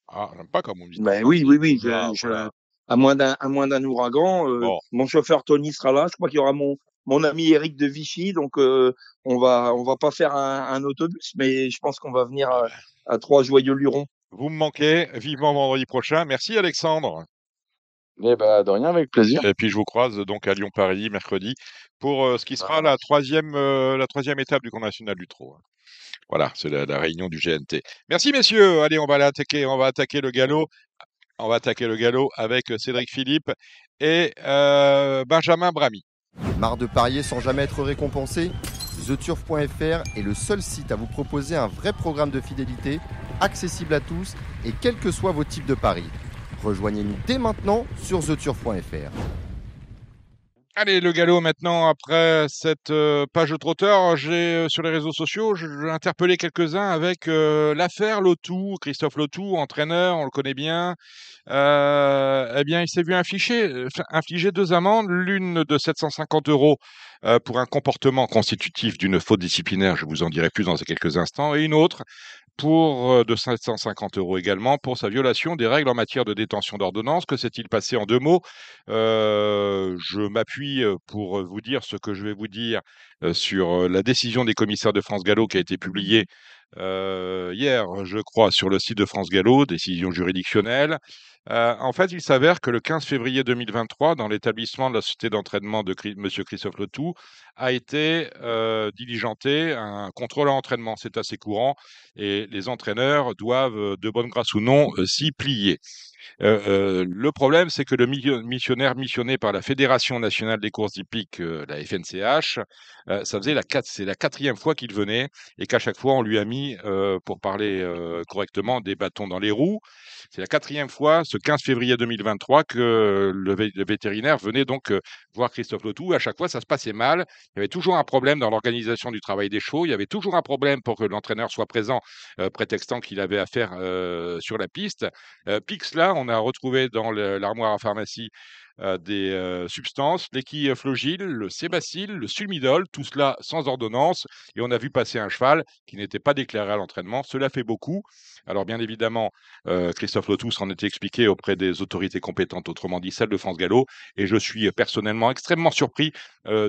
ah j'aime pas comme on dit. Ben, oui, oui, oui. à moins d'un ouragan, mon chauffeur Tony sera là. Je crois qu'il y aura mon, mon ami Eric de Vichy. Donc, euh, on va on va pas faire un, autobus, mais je pense qu'on va venir à, trois joyeux lurons. Vous me manquez. Vivement vendredi prochain. Merci Alexandre. Eh ben, de rien, avec plaisir. Et puis je vous croise donc à Lyon-Paris mercredi pour euh, ce qui sera la troisième euh, la troisième étape du Grand National du Trot. Hein. Voilà, c'est la, réunion du GNT. Merci messieurs. Allez, on va attaquer, on va attaquer le galop. On va attaquer le galop avec Cédric Philippe et Benjamin Brami. Marre de parier sans jamais être récompensé TheTurf.fr est le seul site à vous proposer un vrai programme de fidélité, accessible à tous et quels que soient vos types de paris. Rejoignez-nous dès maintenant sur TheTurf.fr. Allez, le galop maintenant, après cette euh, page de trotteur, j'ai euh, sur les réseaux sociaux, j'ai interpellé quelques-uns avec euh, l'affaire Lotou, Christophe Lotou, entraîneur, on le connaît bien. eh bien, il s'est vu infliger, infliger deux amendes, l'une de 750 euros pour un comportement constitutif d'une faute disciplinaire, je vous en dirai plus dans ces quelques instants, et une autre pour euh, de 550 euros également pour sa violation des règles en matière de détention d'ordonnance. Que s'est-il passé en deux mots euh, Je m'appuie euh, pour vous dire ce que je vais vous dire sur la décision des commissaires de France Gallo qui a été publiée hier, je crois, sur le site de France Gallo, décision juridictionnelle. Euh, en fait, il s'avère que le 15 février 2023, dans l'établissement de la société d'entraînement de M. Christophe Letou, a été euh, diligenté un contrôle à entraînement. C'est assez courant et les entraîneurs doivent, euh, de bonne grâce ou non, s'y plier. le problème, c'est que le missionnaire missionné par la Fédération nationale des courses hippiques, la FNCH, ça faisait la, c'est la quatrième fois qu'il venait et qu'à chaque fois, on lui a mis, pour parler correctement, des bâtons dans les roues. C'est la quatrième fois, 15 février 2023 que le, vétérinaire venait donc euh, voir Christophe Lotou. À chaque fois, ça se passait mal. Il y avait toujours un problème dans l'organisation du travail des chevaux. Il y avait toujours un problème pour que l'entraîneur soit présent, euh, prétextant qu'il avait affaire euh, sur la piste. Euh, là, on a retrouvé dans l'armoire à pharmacie euh, des euh, substances, l'équiflogile, le sébacile, le sulmidol, tout cela sans ordonnance. Et on a vu passer un cheval qui n'était pas déclaré à l'entraînement. Cela fait beaucoup. Alors bien évidemment, euh, Christophe Lotus en était expliqué auprès des autorités compétentes, autrement dit celle de France Gallo. Et je suis personnellement extrêmement surpris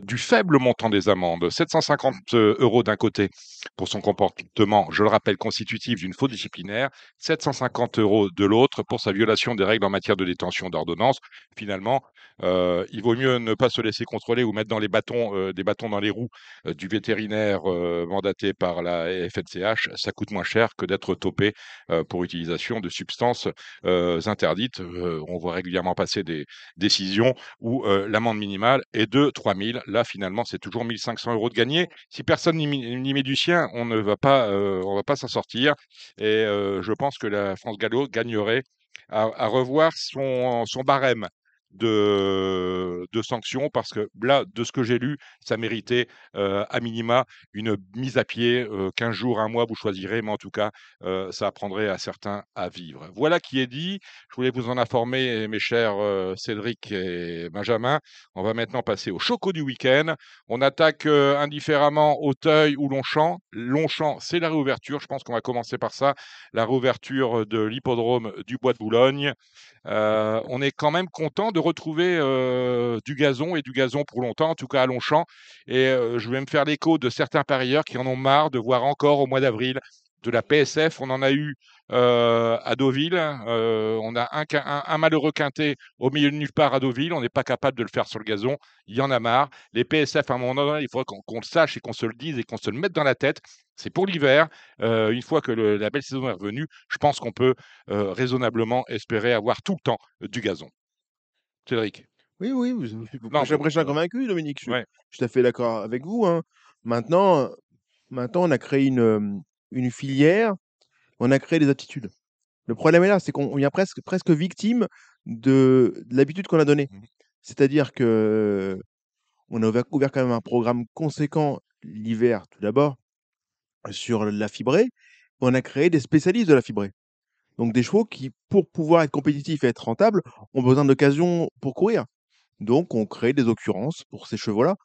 du faible montant des amendes. 750 euros d'un côté pour son comportement, je le rappelle, constitutif d'une faute disciplinaire. 750 euros de l'autre pour sa violation des règles en matière de détention d'ordonnance. Finalement, il vaut mieux ne pas se laisser contrôler ou mettre dans les bâtons, des bâtons dans les roues du vétérinaire mandaté par la FNCH. Ça coûte moins cher que d'être topé pour utilisation de substances interdites. on voit régulièrement passer des décisions où l'amende minimale est de 3 000. Là, finalement, c'est toujours 1 500 euros de gagné. Si personne n'y met du sien, on ne va pas, on va pas s'en sortir. Et je pense que la France Gallo gagnerait à, revoir son barème de, de sanctions parce que là, de ce que j'ai lu, ça méritait euh, à minima une mise à pied, euh, 15 jours, un mois, vous choisirez, mais en tout cas, euh, ça apprendrait à certains à vivre. Voilà qui est dit. Je voulais vous en informer, mes chers euh, Cédric et Benjamin. On va maintenant passer au choco du week-end. On attaque indifféremment Auteuil ou Longchamp. Longchamp, c'est la réouverture. Je pense qu'on va commencer par ça. La réouverture de l'hippodrome du Bois de Boulogne. on est quand même content de retrouver euh, du gazon et du gazon pour longtemps, en tout cas à Longchamp. Et euh, je vais me faire l'écho de certains parieurs qui en ont marre de voir encore au mois d'avril de la PSF. On en a eu euh, à Deauville. on a un, un, malheureux quintet au milieu de nulle part à Deauville. On n'est pas capable de le faire sur le gazon. Il y en a marre. Les PSF, à un moment donné, il faut qu'on le sache et qu'on se le dise et qu'on se le mette dans la tête. C'est pour l'hiver. une fois que la belle saison est revenue, je pense qu'on peut raisonnablement espérer avoir tout le temps du gazon. Cédric. Oui, oui, vous, vous, convaincu, Dominique. Je suis tout à fait d'accord avec vous. Hein. Maintenant, maintenant, on a créé une, une filière, on a créé des aptitudes. Le problème est là, c'est qu'on est presque, presque victime de, l'habitude qu'on a donnée. Mmh C'est-à-dire que on a ouvert, ouvert, quand même un programme conséquent l'hiver, tout d'abord, sur la fibrée. On a créé des spécialistes de la fibrée. Donc des chevaux qui, pour pouvoir être compétitifs et être rentables, ont besoin d'occasions pour courir. Donc on crée des occurrences pour ces chevaux-là.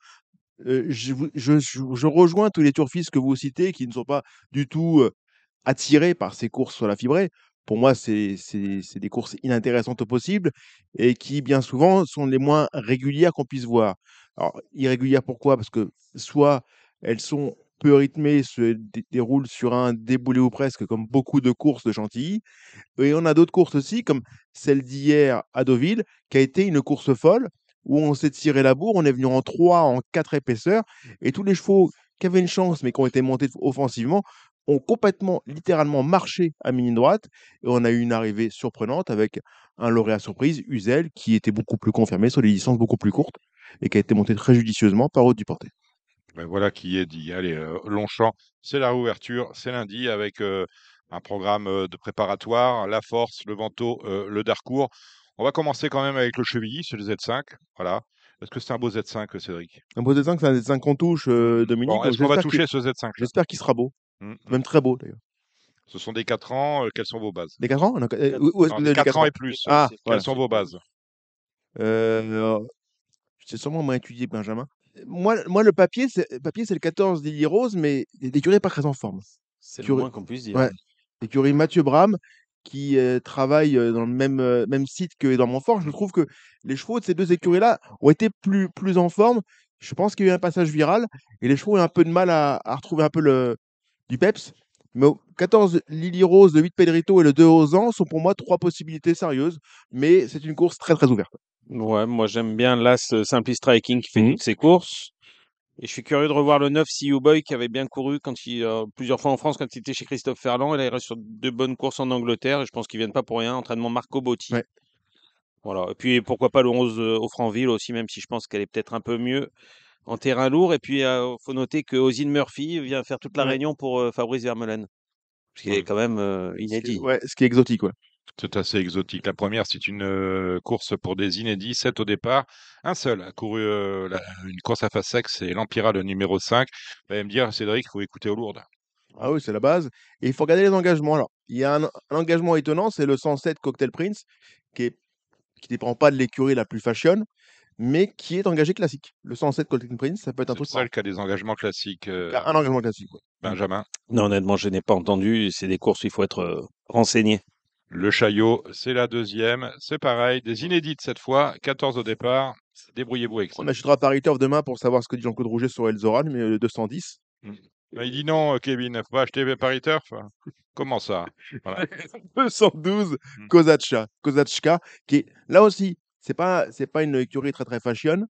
Euh, je, rejoins tous les turfistes que vous citez qui ne sont pas du tout attirés par ces courses sur la fibrée. Pour moi, c'est des courses inintéressantes au possible et qui, bien souvent, sont les moins régulières qu'on puisse voir. Alors, irrégulières pourquoi Parce que soit elles sont peu rythmé, se déroule sur un déboulé ou presque, comme beaucoup de courses de Chantilly. Et on a d'autres courses aussi, comme celle d'hier à Deauville, qui a été une course folle, où on s'est tiré la bourre, on est venu en 3, en 4 épaisseurs, et tous les chevaux qui avaient une chance, mais qui ont été montés offensivement, ont complètement, littéralement marché à mini droite. Et on a eu une arrivée surprenante avec un lauréat surprise, Uzel, qui était beaucoup plus confirmé sur des distances beaucoup plus courtes et qui a été monté très judicieusement par haute du porté. Ben, voilà qui est dit. Allez, euh, Longchamp, c'est la réouverture, c'est lundi avec euh, un programme euh, de préparatoire, la force, le vento, le Darcourt. On va commencer quand même avec le Chevilly, c'est le Z5. Voilà. Est-ce que c'est un beau Z5, Cédric Un beau Z5, c'est un Z5 qu'on touche, Dominique. On va toucher ce Z5 J'espère qu'il sera beau. Mmh, mmh. Même très beau, d'ailleurs. Ce sont des 4 ans. quelles sont vos bases Des 4 ans non, 4, ans, et plus. Ah, quelles sont vos bases euh, C'est sûrement moins étudié Benjamin moi, moi, le papier, c'est le 14 Lily Rose, mais l'écurie n'est pas très en forme. C'est le moins qu'on puisse dire. Ouais. Mathieu Bram, qui euh, travaille euh, dans le même, euh, même site que dans Montfort. Je trouve que les chevaux de ces deux écuries-là ont été plus, plus en forme. Je pense qu'il y a eu un passage viral et les chevaux ont un peu de mal à, retrouver un peu le, du peps. Mais 14 Lily Rose, le 8 Pedrito et le 2 Osan sont pour moi trois possibilités sérieuses. Mais c'est une course très très ouverte. Ouais, moi j'aime bien l'As ce Striking qui fait mmh toutes ses courses. Et je suis curieux de revoir le 9 CU Boy qui avait bien couru quand il, euh, plusieurs fois en France quand il était chez Christophe Ferland. Et là, il reste sur deux bonnes courses en Angleterre. je pense qu'ils vient pas pour rien. Entraînement Marco Botti. Voilà. Et puis pourquoi pas le 11 au euh, Franville aussi, même si je pense qu'elle est peut-être un peu mieux en terrain lourd. Et puis il euh, faut noter que Ozine Murphy vient faire toute la réunion pour Fabrice Vermeulen. Ce qui est quand même inédit. Ouais, ce qui est exotique, ouais. C'est assez exotique. La première, c'est une euh, course pour des inédits, 7 au départ. Un seul a couru euh, une course à face sec, c'est l'Empira, le numéro 5. Vous allez me dire, Cédric, vous écoutez au lourd lourdes. Ah oui, c'est la base. Et il faut regarder les engagements. Alors, il y a un, engagement étonnant, c'est le 107 Cocktail Prince, qui ne dépend pas de l'écurie la plus fashion, mais qui est engagé classique. Le 107 Cocktail Prince, ça peut être un truc C'est le a des engagements classiques, euh, Un engagement classique. Benjamin. Non, honnêtement, je n'ai pas entendu. C'est des courses où il faut être renseigné. Le Chaillot, c'est la deuxième. C'est pareil, des inédites cette fois. 14 au départ. Débrouillez-vous avec ça. On achètera Paris Turf demain pour savoir ce que dit Jean-Claude Rouget sur Elzoran, mais le euh, 210. Hmm. Bah, il dit non, euh, Kevin, il faut pas acheter Paris Turf. Comment ça voilà. 212 Kozachka, Kozatchka, qui là aussi, c'est pas pas une écurie très très fashion,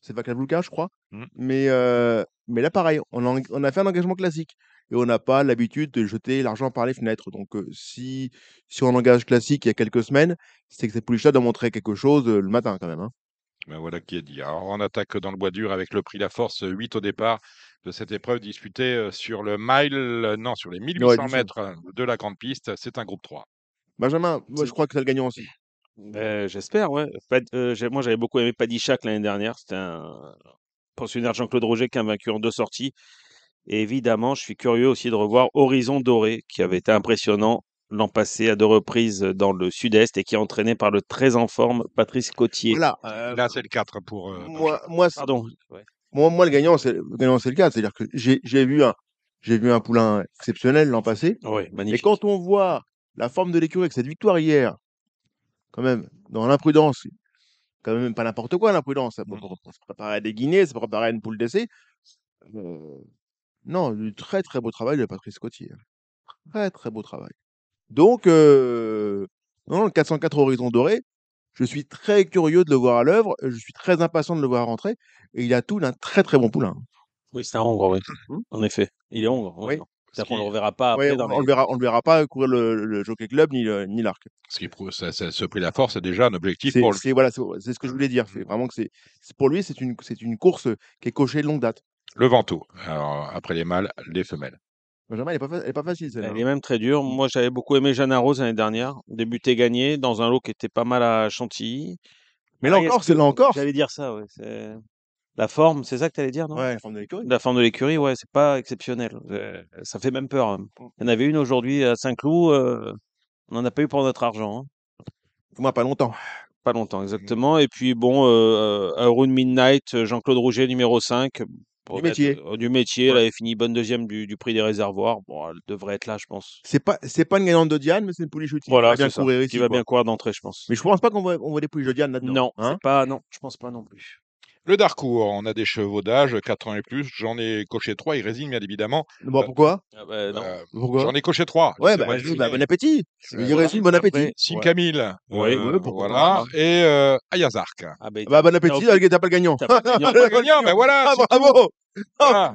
c'est Kavulka, je crois. Hmm. Mais euh, mais là pareil, on a fait un engagement classique et on n'a pas l'habitude de jeter l'argent par les fenêtres. Donc, si, si on engage classique il y a quelques semaines, c'est que c'est pouliche chat de montrer quelque chose le matin quand même. Hein. Ben voilà qui est dit. Alors, on attaque dans le bois dur avec le prix La Force 8 au départ de cette épreuve disputée sur le mile, non, sur les 1800 mètres de la grande piste. C'est un groupe 3. Benjamin, moi, je crois que c'est le gagnant aussi. Ben, j'espère, ouais. moi, j'avais beaucoup aimé Paddy l'année dernière. C'était un pensionnaire Jean-Claude Roger qui a vaincu en deux sorties. Et évidemment, je suis curieux aussi de revoir Horizon Doré, qui avait été impressionnant l'an passé à deux reprises dans le sud-est et qui est entraîné par le très en forme Patrice Cotier. Voilà, euh, Là, c'est le 4 euh, pour. moi, moi, Pardon. Moi, le gagnant, c'est le, 4. C'est-à-dire que j'ai vu un. J'ai vu un poulain exceptionnel l'an passé. Ouais, magnifique. Et quand on voit la forme de l'écureuil avec cette victoire hier, quand même, dans l'imprudence, quand même pas n'importe quoi l'imprudence, ça, mmh. à des guinées, ça préparer à une poule d'essai. Euh, non, du très, très beau travail de Patrice Cotier. Hein. Très, très beau travail. Donc, non, le 404 Horizon Doré, je suis très curieux de le voir à l'œuvre. Je suis très impatient de le voir rentrer. Et il a tout d'un très, très bon poulain. Oui, c'est un hongre, mmh En effet. Il est hongre. Oui. qu'on ne le verra pas après. on, le verra, on le verra pas courir le, Jockey Club ni, ni l'arc. Ce qui ça, ça, prix de la force, c'est déjà un objectif pour lui. Voilà, c'est ce que je voulais dire. Mmh. Vraiment que c'est, pour lui, c'est une, c'est une course qui est cochée de longue date. Le Ventoux. Alors, après les mâles, les femelles. Benjamin, elle est pas, facile celle-là. Elle est hein. même très dure. Mmh. Moi, j'avais beaucoup aimé Jeanne Rose l'année dernière. Débuté gagné dans un lot qui était pas mal à Chantilly. Mais ah, là encore, c'est là encore. J'allais dire ça, ouais. La forme, c'est ça que tu allais dire, non Ouais, la forme de l'écurie. La forme de l'écurie, ouais, c'est pas exceptionnel. Euh, ça fait même peur. Hein. Mmh. Il y en avait une aujourd'hui à Saint-Cloud. Euh, on n'en a pas eu pour notre argent. Hein. Pour moi, pas longtemps. Pas longtemps, mmh. exactement. Et puis, bon, euh, euh Midnight, Jean-Claude Rouget, numéro 5. Du métier. Euh, du métier. Elle avait fini bonne deuxième du, prix des réservoirs. Bon, elle devrait être là, je pense. C'est pas, c'est pas une gagnante de Diane, mais c'est une pouliche qui va bien courir Qui va bien courir d'entrée, je pense. Mais je pense pas qu'on voit, on des pouliches de Diane là-dedans. Non, hein. pas, non, je pense pas non plus. Le Darkour, on a des chevaux d'âge, 4 ans et plus. J'en ai coché 3, il résigne bien évidemment. Bon, bah, euh, pourquoi ah, bah, bah, J'en ai coché 3. Ouais, je dis, bon appétit. Je il résigne, bon appétit. Sim Camille. Euh, voilà. Ah. Et euh, Ayazark. Ah bon appétit, t'as pas le gagnant. T'as pas le gagnant, ben voilà. Ah, bravo oh,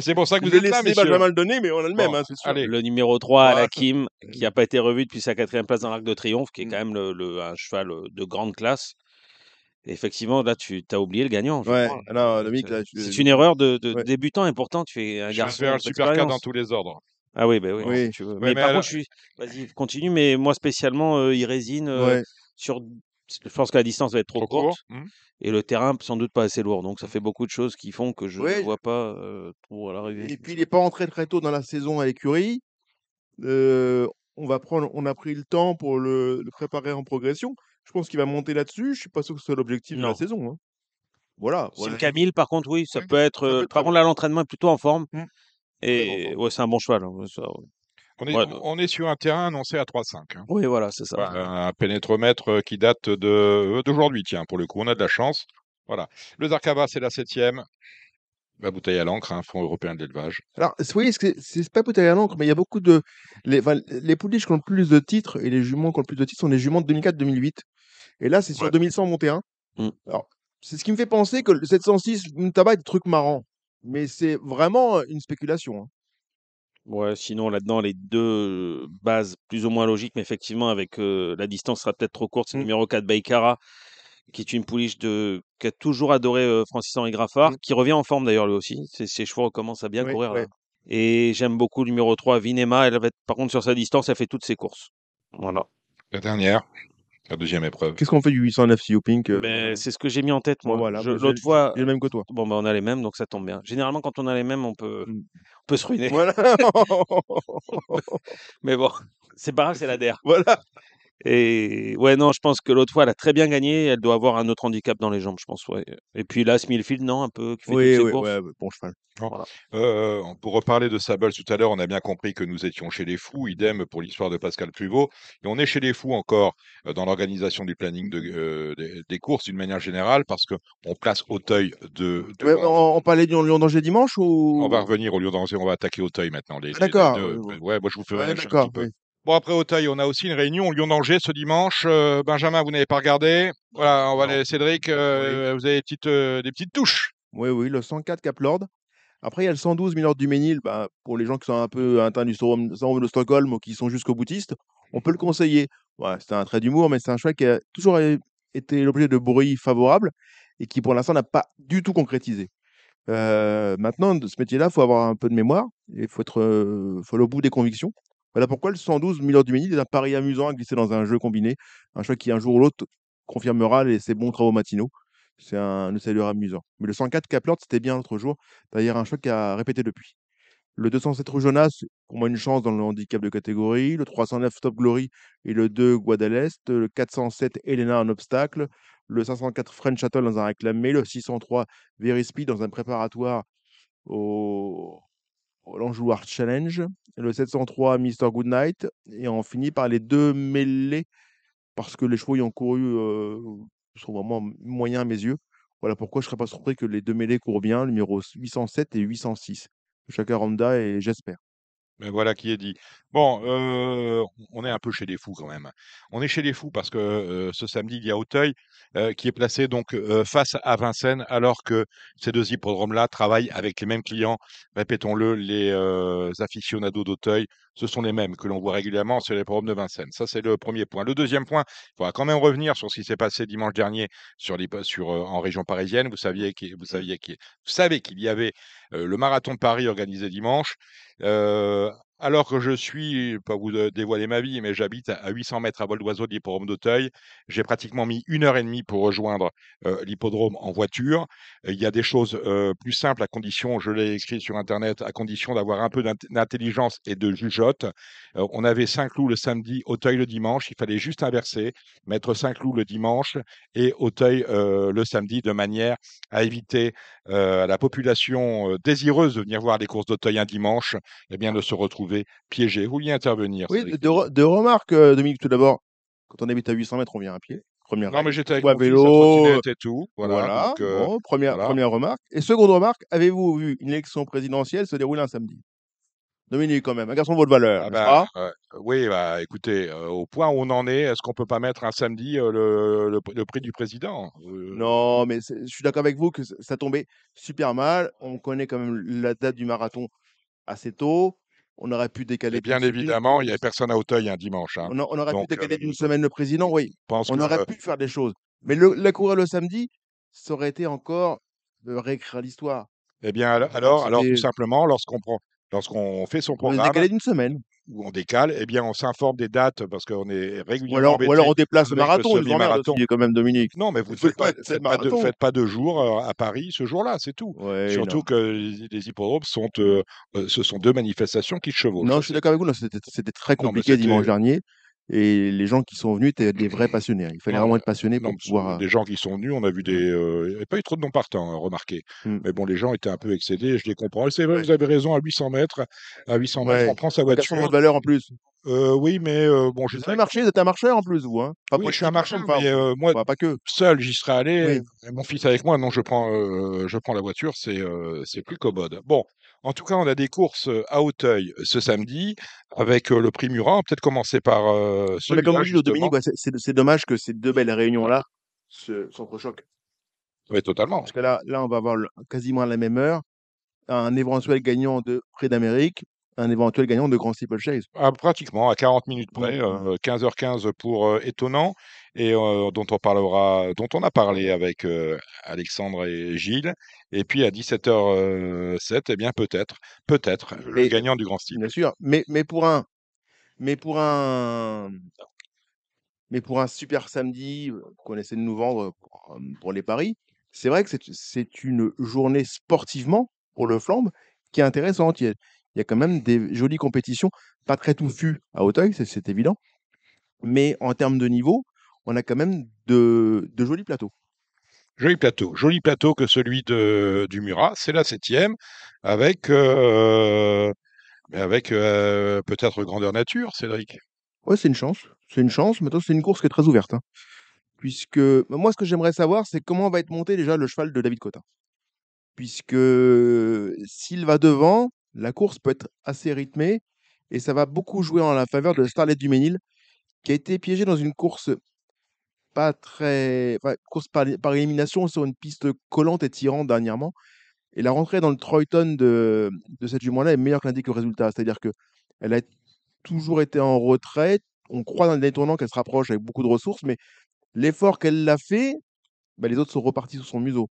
c'est pour ça que vous êtes là, messieurs. Je mal donné, mais on a le même, hein, sûr. Le numéro 3, Alakim, qui n'a pas été revu depuis sa quatrième place dans l'Arc de Triomphe, qui est quand même un cheval de grande classe. Effectivement, là, tu as oublié le gagnant. Ah euh, c'est euh, une erreur de, débutant et pourtant, tu es un super cas dans tous les ordres. Ah oui, ben oui, hein, mais, par contre, je Vas-y, continue, mais moi spécialement, euh, il résine sur. Je pense que la distance va être trop, courte mmh. et le terrain sans doute pas assez lourd. Donc ça mmh. fait beaucoup de choses qui font que je ne vois pas trop à l'arrivée. Et puis il n'est pas entré très tôt dans la saison à l'écurie. on va prendre, on a pris le temps pour le préparer en progression. Je pense qu'il va monter là-dessus. Je suis pas sûr que ce soit l'objectif de la saison. Hein. Voilà. Camille, par contre, oui, ça mmh. euh, peut être. par contre, là, l'entraînement est plutôt en forme. Mmh. Et ouais, c'est un bon cheval. Hein, on est, sur un terrain annoncé à 3,5. 5 hein. Oui, voilà, c'est ça. un pénétromètre euh, qui date euh, d'aujourd'hui, tiens, pour le coup, on a de la chance. Voilà. Le Zarkava, c'est la septième. La bah, bouteille à l'encre, un hein, fonds européen de l'élevage. Alors, oui, c'est pas bouteille à l'encre, mais il y a beaucoup de. Les, enfin, les qui ont le plus de titres et les juments qui ont le plus de titres sont les juments de 2004-2008. Et là, c'est sur 2100 monté 1. Hein. Mmh. Alors, c'est ce qui me fait penser que le 706 Mutaba est des truc marrant. Mais c'est vraiment euh, une spéculation. Hein. Ouais, sinon là-dedans, les deux euh, bases plus ou moins logiques, mais effectivement, avec euh, la distance sera peut-être trop courte. C'est mmh. numéro 4 Baikara, qui est une pouliche de... qu'a toujours adoré Francis-Henri Graffard, mmh. qui revient en forme d'ailleurs lui aussi. Ses, chevaux commencent à bien courir. Et j'aime beaucoup le numéro 3, Vinema. Elle va être, par contre, sur sa distance, elle fait toutes ses courses. Voilà. La dernière. La deuxième épreuve. Qu'est-ce qu'on fait du 809 CEO Pink C'est ce que j'ai mis en tête, moi. Voilà, ben, L'autre fois. J'ai le même que toi. Bon, ben, on a les mêmes, donc ça tombe bien. Généralement, quand on a les mêmes, on peut, mm. on peut se ruiner. mais bon, c'est pas grave, c'est la DER. Voilà. Et ouais, non, je pense que l'autre fois, elle a très bien gagné. Elle doit avoir un autre handicap dans les jambes, je pense. Et puis là, Smilfield, non, un peu. oui, bon cheval. Euh, pour reparler de Sable tout à l'heure, on a bien compris que nous étions chez les fous. Idem pour l'histoire de Pascal Pluvaux. Et on est chez les fous encore euh, dans l'organisation du planning de, euh, des, courses d'une manière générale parce qu'on place Auteuil de. de... on, parlait du Lyon d'Angers dimanche ou. On va revenir au Lyon d'Angers, on va attaquer Auteuil maintenant. Les, D'accord. ouais, moi je vous ferai un petit peu. Bon, après Auteuil, on a aussi une réunion au Lyon-Danger ce dimanche. Euh, Benjamin, vous n'avez pas regardé. Voilà, on va aller, Cédric, euh, vous avez des petites, euh, des petites touches. Oui, oui, le 104 Cap-Lord. Après, il y a le 112 Milord du Ménil. Bah, pour les gens qui sont un peu atteints du syndrome de Stockholm ou qui sont jusqu'au boutiste, on peut le conseiller. Ouais, c'est un trait d'humour, mais c'est un choix qui a toujours été l'objet de bruits favorables et qui, pour l'instant, n'a pas du tout concrétisé. maintenant, de ce métier-là, il faut avoir un peu de mémoire et il faut, être, faut aller au bout des convictions. Voilà pourquoi le 112 Miller Mini est un pari amusant à glisser dans un jeu combiné, un choix qui un jour ou l'autre confirmera les, ses bons travaux matinaux. C'est un salaire amusant. Mais le 104 Kaplan, c'était bien l'autre jour, d'ailleurs un choix qui a répété depuis. Le 207 Rujonas, pour moi une chance dans le handicap de catégorie. Le 309 Top Glory et le 2 Guadalest. Le 407 Elena en obstacle. Le 504 French Shuttle dans un réclamé. Le 603 Verispi dans un préparatoire au, Roland Jouard Challenge, le 703 Mr. Goodnight, et on finit par les deux mêlés, parce que les chevaux y ont couru euh, sont vraiment moyens à mes yeux. Voilà pourquoi je ne serais pas surpris que les deux mêlés courent bien, le numéro 807 et 806. Chacun Ronda et j'espère voilà qui est dit. Bon, on est un peu chez les fous quand même. On est chez les fous parce que ce samedi, il y a Auteuil qui est placé donc face à Vincennes alors que ces deux hippodromes-là travaillent avec les mêmes clients, répétons-le, les aficionados d'Auteuil ce sont les mêmes que l'on voit régulièrement sur les programmes de Vincennes. Ça, c'est le premier point. Le deuxième point, il faudra quand même revenir sur ce qui s'est passé dimanche dernier sur les, sur, euh, en région parisienne. Vous, saviez vous, saviez savez qu'il y avait euh, le marathon de Paris organisé dimanche. Euh, alors que je suis, pas vous euh, dévoiler ma vie, mais j'habite à 800 mètres à vol d'oiseau de l'hippodrome d'Auteuil. J'ai pratiquement mis une heure et demie pour rejoindre euh, l'hippodrome en voiture. Il y a des choses euh, plus simples à condition, je l'ai écrit sur Internet, à condition d'avoir un peu d'intelligence et de jugeote. on avait Saint-Cloud le samedi, Auteuil le dimanche. Il fallait juste inverser, mettre Saint-Cloud le dimanche et Auteuil le samedi de manière à éviter à la population désireuse de venir voir les courses d'Auteuil un dimanche, et eh bien, de se retrouver piégé Vous y intervenir. Oui, deux de, remarques, euh, Dominique, tout d'abord. Quand on habite à 800 mètres, on vient à pied. Première non, mais j'étais avec à vélo. Et tout. Voilà. Euh, première, première remarque. Et seconde remarque, avez-vous vu une élection présidentielle se dérouler un samedi Dominique, quand même, un garçon de votre valeur. Ah bah, oui, bah, écoutez, euh, au point où on en est, est-ce qu'on peut pas mettre un samedi le, le, prix du président Non, mais je suis d'accord avec vous que ça tombait super mal. On connaît quand même la date du marathon assez tôt on aurait pu décaler. Et bien évidemment, il n'y avait personne à Auteuil un hein, dimanche. Hein. On, aurait pu décaler euh, d'une semaine le président, oui. on aurait euh, pu faire des choses. Mais le, la courir le samedi, ça aurait été encore réécrire l'histoire. Eh bien, alors, alors tout simplement, lorsqu'on prend, lorsqu'on fait son programme. On décalé d'une semaine. Ou on décale, eh bien, on s'informe des dates parce qu'on est régulièrement. Ou alors, alors on déplace le marathon. Le marathon. est quand même, Dominique. Non, mais vous ne faites, pas, deux jours euh, à Paris ce jour-là, c'est tout. Surtout que les, hippodromes sont, euh, euh, ce sont deux manifestations qui chevauchent. Non, je suis d'accord avec vous. C'était très compliqué dimanche dernier. Et les gens qui sont venus étaient des vrais passionnés. Hein. Il fallait vraiment être passionné pour pouvoir. Euh des gens qui sont venus, on a vu des. Euh, il n'y avait pas eu trop de non partants, hein, remarqué. Mmh. Mais bon, les gens étaient un peu excédés, je les comprends. C'est vrai, vous avez raison, à 800 mètres, à 800 ouais. on prend sa voiture. de valeur en plus. Euh, oui, mais bon, je Vous avez marché, vous êtes un marcheur en plus, vous. Hein oui, je suis un marcheur, mais, moi, bah, pas que. seul, j'y serais allé. Mon fils avec moi, non, je prends, je prends la voiture, c'est c'est plus commode. Bon, en tout cas, on a des courses à Hauteuil ce samedi avec le prix Murat. Peut-être commencer par c'est dommage que ces deux belles réunions-là s'entrechoquent. Oui, totalement. Parce que là, là, on va avoir quasiment la même heure un éventuel gagnant de Prix d'Amérique, un éventuel gagnant de Grand chase ah, Pratiquement, à 40 minutes près, 15h15 euh, pour euh, Étonnant, et euh, dont on parlera, dont on a parlé avec Alexandre et Gilles. Et puis à 17h07, eh bien peut-être, peut-être, le gagnant du Grand Steeple. Bien sûr, mais, mais pour un... Mais pour un... Mais pour un super samedi qu'on essaie de nous vendre pour, pour les paris, c'est vrai que c'est une journée sportivement pour le flambe qui est intéressante. Il il y a quand même des jolies compétitions, pas très mmh. touffues à Hauteuil, c'est évident, mais en termes de niveau, on a quand même de, jolis plateaux. Joli plateau, joli plateau que celui de, du Murat, c'est la septième, avec, euh, avec euh, peut-être grandeur nature, Cédric. Oui, c'est une chance, c'est une chance, maintenant c'est une course qui est très ouverte. Hein, puisque bah, moi, ce que j'aimerais savoir, c'est comment va être monté déjà le cheval de David Cotin. Puisque euh, s'il va devant, la course peut être assez rythmée et ça va beaucoup jouer en la faveur de Starlet du Ménil, qui a été piégée dans une course pas très course par, élimination sur une piste collante et tirante dernièrement et la rentrée dans le Troyton de, cette jument-là est meilleure que l'indique le résultat c'est-à-dire que elle a toujours été en retrait on croit dans le détournant qu'elle se rapproche avec beaucoup de ressources mais l'effort qu'elle a fait bah, les autres sont repartis sur son museau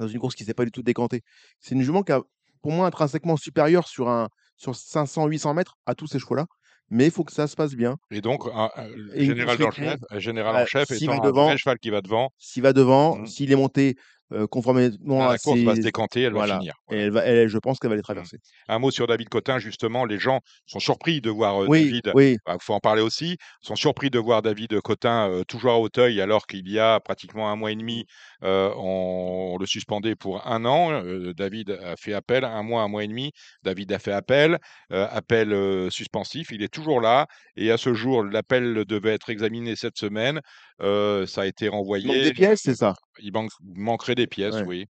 dans une course qui s'est pas du tout décantée c'est une jument qui a pour moi intrinsèquement supérieur sur, un, sur 500-800 mètres à tous ces chevaux-là. Mais il faut que ça se passe bien. Et donc, un, général, en chef, euh, général en chef un cheval qui va devant. S'il va devant, mmh. s'il est monté euh, conformément ah, à la course va se décanter, elle va finir. je pense qu'elle va les traverser. Mmh. Un mot sur David Cotin, justement, les gens sont surpris de voir euh, David, il bah, faut en parler aussi, sont surpris de voir David Cotin euh, toujours à Hauteuil alors qu'il y a pratiquement un mois et demi, on, on, le suspendait pour un an. David a fait appel, un mois, un mois et demi, David a fait appel, appel suspensif, il est toujours là et à ce jour, l'appel devait être examiné cette semaine ça a été renvoyé. Il des pièces, c'est ça Il manquerait des pièces, oui.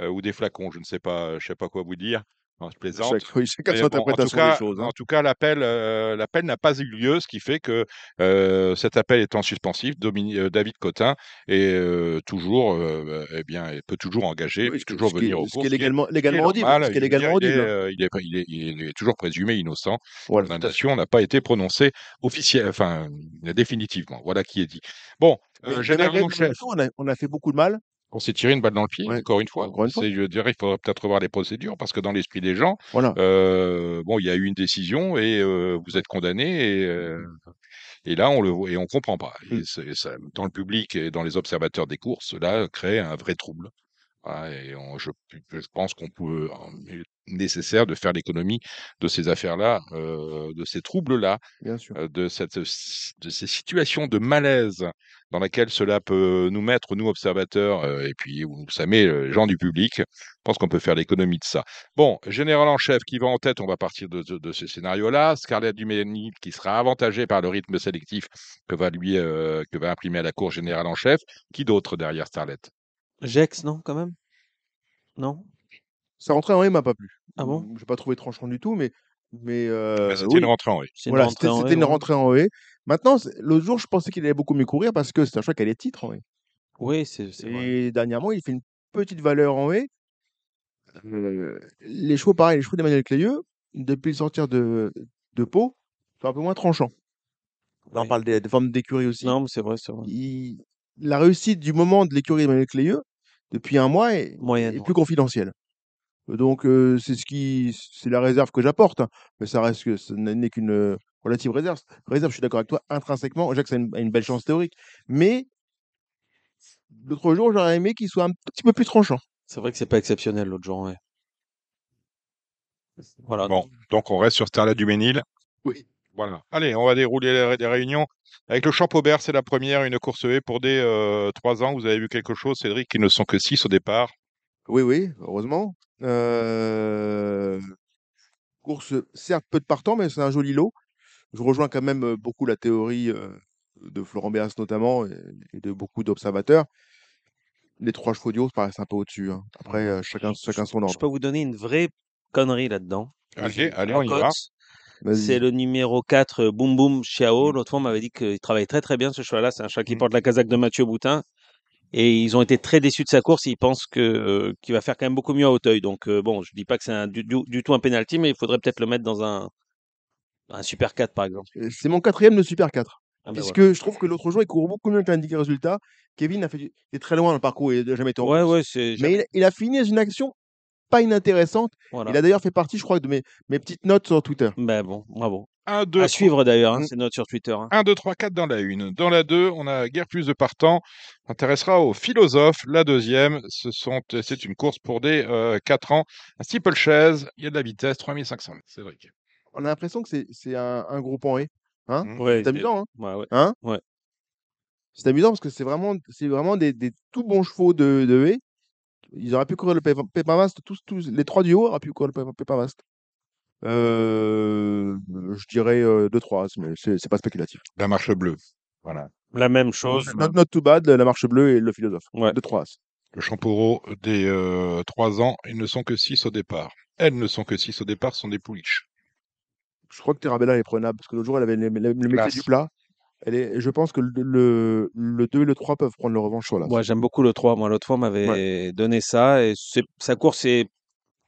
ou des flacons, je ne sais pas, je sais pas quoi vous dire je en tout cas, hein. En tout cas, l'appel, euh, l'appel n'a pas eu lieu, ce qui fait que euh, cet appel étant suspensif, euh, David Cotin est toujours, eh bien, peut toujours engager, peut toujours venir au cours. Ce qui est légalement, Il est toujours présumé innocent. Voilà, n'a pas été prononcée officielle, enfin définitivement. Voilà qui est dit. Bon, généralement, on, on a fait beaucoup de mal on s'est tiré une balle dans le pied, encore une fois. Je dirais qu'il faudrait peut-être revoir les procédures parce que dans l'esprit des gens, euh, bon, il y a eu une décision et euh, vous êtes condamné euh, et, là on le voit et on comprend pas. Mmh. dans le public et dans les observateurs des courses, cela crée un vrai trouble et on- je, je pense qu'on peut est nécessaire de faire l'économie de ces affaires-là, de ces troubles-là, de cette de ces situations de malaise dans laquelle cela peut nous mettre, nous observateurs, et puis où ça met, les gens du public. Je pense qu'on peut faire l'économie de ça. Bon, général en chef qui va en tête, on va partir de de ce scénario-là. Scarlett Duménil qui sera avantagée par le rythme sélectif que va lui, que va imprimer à la cour générale en chef. Qui d'autre derrière Scarlett Gex, non, quand même Non Sa rentrée en ne m'a pas plu. Ah bon Je n'ai pas trouvé tranchant du tout, mais. mais euh, c'était une rentrée en haie. Voilà, c'était une, e, rentrée en haie. Maintenant, l'autre jour, je pensais qu'il allait beaucoup mieux courir parce que c'est un choix a est titre en haie. Oui, c'est vrai. Et dernièrement, il fait une petite valeur en haie. Euh, les chevaux, pareil, les chevaux d'Emmanuel Clayeux, depuis le sortir de, de Pau, sont un peu moins tranchants. on parle des, des formes d'écurie aussi. Non, c'est vrai, c'est vrai. la réussite du moment de l'écurie d'Emmanuel Clayeux, depuis un mois et plus confidentiel. Donc c'est ce qui, c'est la réserve que j'apporte, hein. mais ça reste que ce n'est qu'une euh, relative réserve. Réserve, je suis d'accord avec toi intrinsèquement. Jacques a une, une belle chance théorique, mais l'autre jour j'aurais aimé qu'il soit un petit peu plus tranchant. C'est vrai que c'est pas exceptionnel l'autre jour. oui. Voilà. Bon, donc on reste sur du Ménil. Oui. Allez, on va dérouler des réunions. Avec le Champ Aubert, c'est la première, une course E pour des 3 euh, ans. Vous avez vu quelque chose, Cédric, qui ne sont que 6 au départ Oui, oui, heureusement. Euh, course, certes, peu de partants, mais c'est un joli lot. Je rejoins quand même euh, beaucoup la théorie de Florent Béas notamment et de beaucoup d'observateurs les trois chevaux du haut paraissent un peu au-dessus. Hein. Après, chacun, chacun son ordre. Je peux vous donner une vraie connerie là-dedans. Allez, allez, on y va. C'est le numéro 4, euh, Boum Boum Chao. Mmh. L'autre fois, on m'avait dit qu'il travaillait très très bien ce choix là C'est un choix qui mmh. porte la casaque de Mathieu Boutin. Et ils ont été très déçus de sa course. Ils pensent que euh, qu'il va faire quand même beaucoup mieux à Hauteuil. Donc euh, bon, je ne dis pas que c'est du, du, tout un penalty, mais il faudrait peut-être le mettre dans un, un super 4 par exemple. C'est mon quatrième de super 4. Ah ben parce que je trouve que l'autre jour, il court beaucoup mieux que l'indiqué résultat. Kevin a fait, est très loin dans le parcours, il n'a jamais été en ouais, Mais il, il, a fini dans une action pas inintéressante. Il a d'ailleurs fait partie, je crois, de mes, mes petites notes sur Twitter. Ben bon, bravo. à suivre d'ailleurs, hein, ces notes sur Twitter. 1, 2, 3, 4 dans la 1. Dans la 2, on a guère plus de partants. Intéressera aux philosophes. La deuxième, ce c'est une course pour des 4 euh, ans. Un steeple chaise, il y a de la vitesse, 3500 mètres. C'est vrai. On a l'impression que c'est, un, un, groupe en e, haie. Hein. Mmh. c'est amusant. Hein, hein C'est amusant parce que c'est vraiment, vraiment des, tout bons chevaux de, de e. Ils auraient pu courir le Pepa tous, les trois du haut auraient pu courir le Pepa euh, je dirais 2-3, euh, mais c'est pas spéculatif. La marche bleue, voilà. La même chose. Not, too bad, la marche bleue et le philosophe. 2-3 Le Champoreau des 3 euh, ans, ils ne sont que 6 au départ. Elles ne sont que 6 au départ, sont des pouliches. Je crois que Terabella est prenable, parce que l'autre jour, elle avait le métier du plat. Elle je pense que le, le, 2 et le 3 peuvent prendre le revanche là. Moi, j'aime beaucoup le 3. Moi, l'autre fois, m'avait donné ça. Et sa course est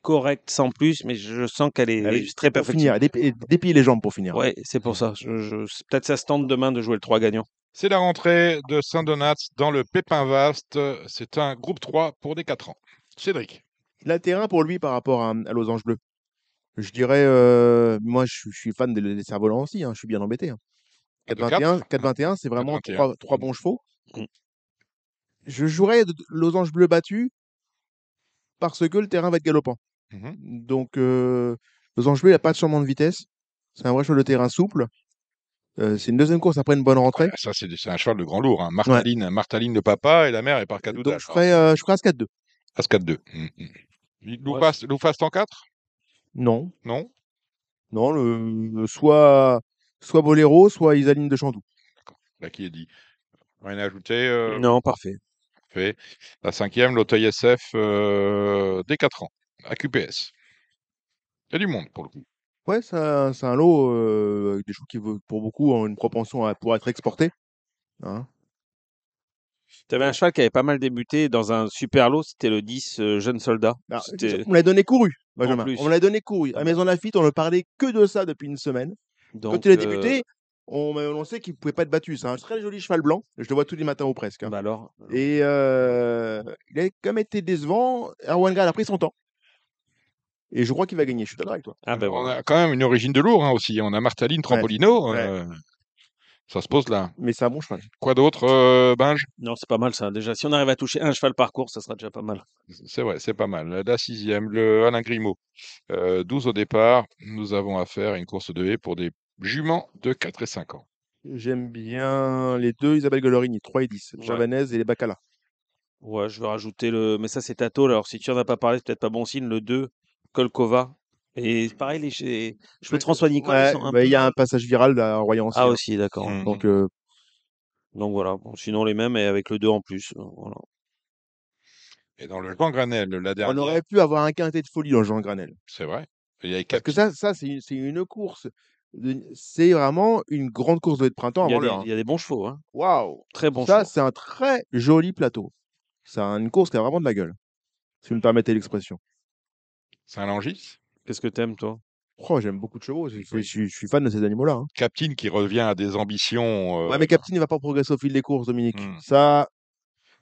correcte sans plus, mais je sens qu'elle est, très parfaite. finir, les jambes pour finir. Oui, c'est pour ça. Je, Peut-être ça se tente demain de jouer le 3 gagnant. C'est la rentrée de Saint-Donat dans le Pépin Vaste. C'est un groupe 3 pour des 4 ans. Cédric. la terrain pour lui par rapport à, Los Losange Bleu. Je dirais, euh, moi je, suis fan des cerfs-volants aussi, hein, je suis bien embêté. Hein. 4-21, c'est vraiment trois, bons chevaux. Mmh. Je jouerais losange Bleus battu parce que le terrain va être galopant. Mmh Donc, euh, losange bleu, il a pas de changement de vitesse. C'est un vrai cheval de terrain souple. Euh, c'est une deuxième course après une bonne rentrée. ça, c'est un cheval de grand lourd. Hein. Martaline, de papa et la mère est par 4 Donc, hein. euh, je ferai, je As-4-2. As-4-2. en 4 Non. Non Non, le, le soit soit Boléro, soit Isaline de Chandoux. Là bah, qui est dit. Rien à ajouter euh? Non, parfait. La cinquième, l'Auteuil SF euh, dès 4 ans, à QPS. Il y a du monde pour le coup. Ouais, c'est un, lot euh, des choses qui, pour beaucoup, ont une propension à pouvoir être exporté. Hein. tu avais un cheval qui avait pas mal débuté dans un super lot, c'était le 10 jeunes Jeune Soldat. Ah, on l'a donné couru, Benjamin. On l'a donné couru. À ah. Maison Lafitte, on ne parlait que de ça depuis une semaine. Quand il débuté, on sait qu'il ne pouvait pas être battu. C'est un très joli cheval blanc. Je le vois tous les matins ou presque. Hein. Bah, euh, Et il a quand été décevant. Erwan a pris son temps. Et je crois qu'il va gagner. Je suis d'accord avec toi. Ah, ben on a quand même une origine de lourd hein, aussi. On a Martaline Trampolino. Euh, ça se pose là. Mais c'est un bon cheval. Quoi d'autre, Binge Non, c'est pas mal ça. Déjà, si on arrive à toucher un cheval par course, ça sera déjà pas mal. C'est vrai, c'est pas mal. La sixième, le Alain Grimaud. 12 euh, au départ. Nous avons affaire à une course de haie pour des Jument de 4 et 5 ans. J'aime bien les deux Isabelle Golorini, 3 et 10, Javanese et les Bacala. Ouais, je vais rajouter le. Mais ça, c'est Tato. Alors, si tu n'en as pas parlé, c'est peut-être pas bon signe. Le 2, Kolkova. Et pareil, les... je peux François Nicolas. Il y a un passage viral à Royan aussi. Ah, hein. aussi, d'accord. Mmh. Donc, euh, Donc voilà. sinon, les mêmes et avec le 2 en plus. Euh, et dans le Jean Granel, la dernière. On aurait pu avoir un quintet de folie dans le Jean Granel. C'est vrai. Il y a Parce que ça, ça c'est une, course c'est vraiment une grande course de printemps hein. Il y a des bons chevaux. Hein. Waouh Très bons Ça, c'est un très joli plateau. C'est une course qui a vraiment de la gueule, si vous me permettez l'expression. C'est un langis Qu'est-ce que t'aimes, toi Oh, j'aime beaucoup de chevaux. Je, suis fan de ces animaux-là. Hein. Captain qui revient à des ambitions. Euh, ouais, mais Captain, il va pas progresser au fil des courses, Dominique. Hmm. Ça,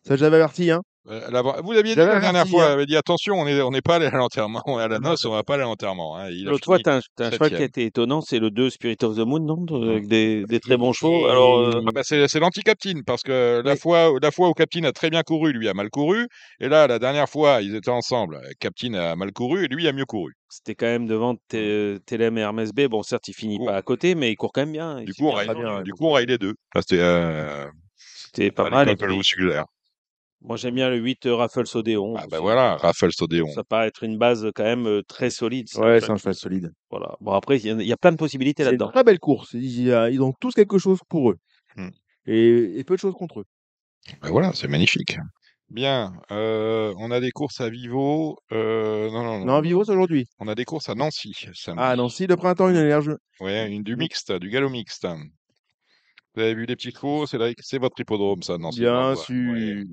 ça j'avais averti. Hein. Euh, vous aviez dit la dernière fois, dit attention, on n'est on pas allé à l'enterrement, à la noce, on va pas à l'enterrement. Hein, L'autre fois, tu as, un, cheval qui a été étonnant, c'est le 2 Spirit of the Moon, Avec bah, des, très bons chevaux. Alors, euh, ah bah, c'est l'anti-captain, parce que la, fois, la fois où Captain a très bien couru, lui a mal couru. Et là, la dernière fois, ils étaient ensemble. Captain a mal couru et lui a mieux couru. C'était quand même devant mm. Télém et Hermes B. Bon, certes, il finit pas à côté, mais il court quand même bien. Du coup, on raille les deux. Euh, c'était pas mal. C'était moi, j'aime bien le 8 euh, Raffles odéon Ah, ben voilà, Raffles odéon Ça paraît être une base euh, quand même euh, très solide. ouais, c'est un cheval solide. Voilà. Bon, après, il y, a plein de possibilités là-dedans. une très belle course. Ils, ont tous quelque chose pour eux. Hmm. Et, peu de choses contre eux. Ben voilà, c'est magnifique. Bien, on a des courses à Vivo. non, non, non. Non, Vivo, c'est aujourd'hui. On a des courses à Nancy. Ah, Nancy, le printemps, une allergie. Ouais, une du mixte, du galop mixte. Vous avez vu des petites courses c'est votre hippodrome, ça, Nancy. Bien sûr.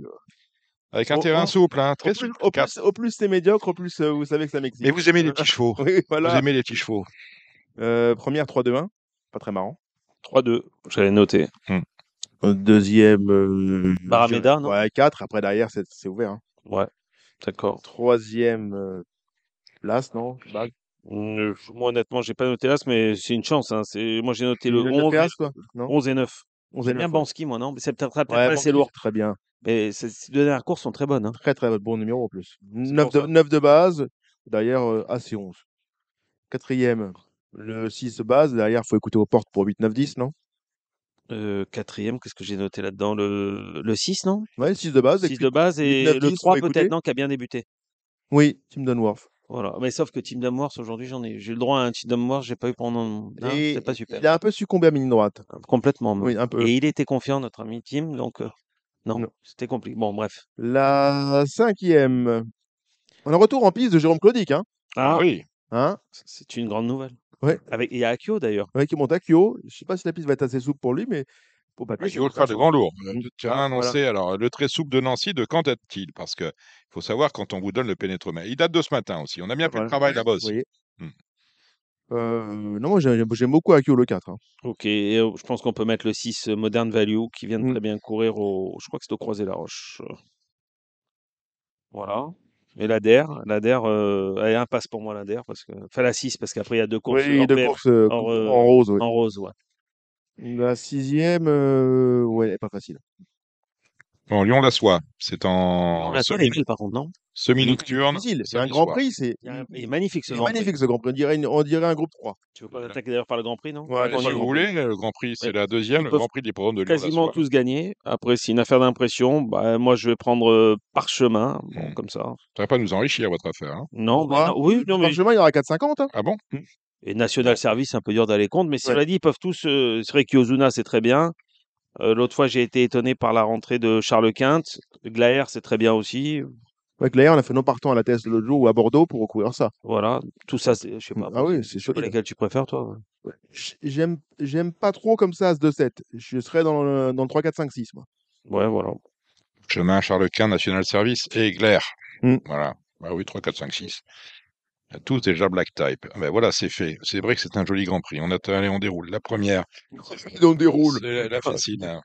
Avec un terrain souple, hein, très au plus, souple. Au plus, c'est médiocre, au plus euh, vous savez que ça m'excite. Mais vous aimez les euh, petits chevaux. voilà. Vous aimez les petits chevaux. Euh, première 3-2-1, pas très marrant. 3-2, j'allais noter Hmm. Deuxième. Barameda, 4. Après, derrière, c'est ouvert. Hein. Ouais, d'accord. Troisième. Euh, place, non Bag. moi, honnêtement, j'ai pas noté l'as, mais c'est une chance. Hein. Moi, j'ai noté le, 11, et 9. 11 et 9 bien bon ski moi, non C'est peut-être ouais, lourd. Très bien. Mais ces deux dernières courses sont très bonnes. Hein. Très, très bon numéro en plus. 9 de, base, derrière euh, AC 11. Quatrième, le 6 de base, derrière, il faut écouter aux portes pour 8, 9, 10, non euh, Quatrième, qu'est-ce que j'ai noté là-dedans le, le 6, non Ouais, le 6 de base. 6 de base et le 3 peut-être, non, qui a bien débuté. Oui, Tim Dunworth. Voilà. Mais sauf que Tim Dunworth, aujourd'hui, j'en ai, j'ai le droit à un Tim Dunworth, j'ai pas eu pendant. Hein, c'est pas super. Il a un peu succombé à mine droite. Complètement. Oui, un peu. Et il était confiant, notre ami Tim, donc. Euh, non, c'était compliqué. Bon, bref. La cinquième. On a retour en piste de Jérôme Claudic, hein, Ah, oui. hein c'est une grande nouvelle. Ouais. Avec a Akio d'ailleurs. Avec qui monte Akio. Je sais pas si la piste va être assez souple pour lui, mais pour Oui, il faut le faire de grand lourd. Tu as annoncé alors le très souple de Nancy, de quand date-t-il Parce que faut savoir quand on vous donne le pénétromètre. Il date de ce matin aussi. On a bien ah fait le travail là-bas aussi. Mmh. Euh, non, j'aime beaucoup Akio le 4. Ok, euh, je pense qu'on peut mettre le 6 euh, Modern Value qui vient de mmh. très bien courir au. Je crois que c'est au Croisé la Roche. Euh. Voilà. Et l'ADER, l'ADER, euh, elle passe pour moi l'ADER, parce que... enfin la 6, parce qu'après il y a deux courses, en, rose. En rose, ouais. La sixième, ouais, elle n'est pas facile. En Lyon-la-Soie. C'est en. La Soie, semi... nocturne C'est un grand prix. C'est magnifique ce grand prix. On dirait, un groupe 3. Tu veux pas attaquer d'ailleurs par le grand prix, non ouais, Si vous voulez, le grand prix, c'est la deuxième. Le grand prix des programmes de Lyon. Quasiment tous gagner. Après, c'est une affaire d'impression. Bah, moi, je vais prendre par euh, parchemin. Bon, hmm. comme ça. Ça va pas nous enrichir, votre affaire. Hein non, bah, oui. Non, mais... Parchemin, il y aura 4,50. Hein. Ah bon Et National Service, c'est un peu dur d'aller compte, Mais cela dit, ils peuvent tous. Euh, c'est vrai c'est très bien. Euh, l'autre fois, j'ai été étonné par la rentrée de Charles Quint. Glaer, c'est très bien aussi. Ouais, Glaer, on a fait nos partant à la thèse de l'autre ou à Bordeaux pour recouvrir ça. Voilà, tout ça, je sais pas. Ah oui, c'est sûr. Lesquels tu préfères, toi ouais. J'aime, pas trop comme ça, ce 2-7. Je serais dans le, 3-4-5-6, moi. Ouais, voilà. chemin Charles Quint, National Service et Glaire. Mmh. Voilà. Bah oui, 3, 4, 5, 6. Tous déjà Black Type. Ah ben voilà, c'est fait. C'est vrai que c'est un joli Grand Prix. On allez, on déroule. La première. on déroule. La, la facile. Hein.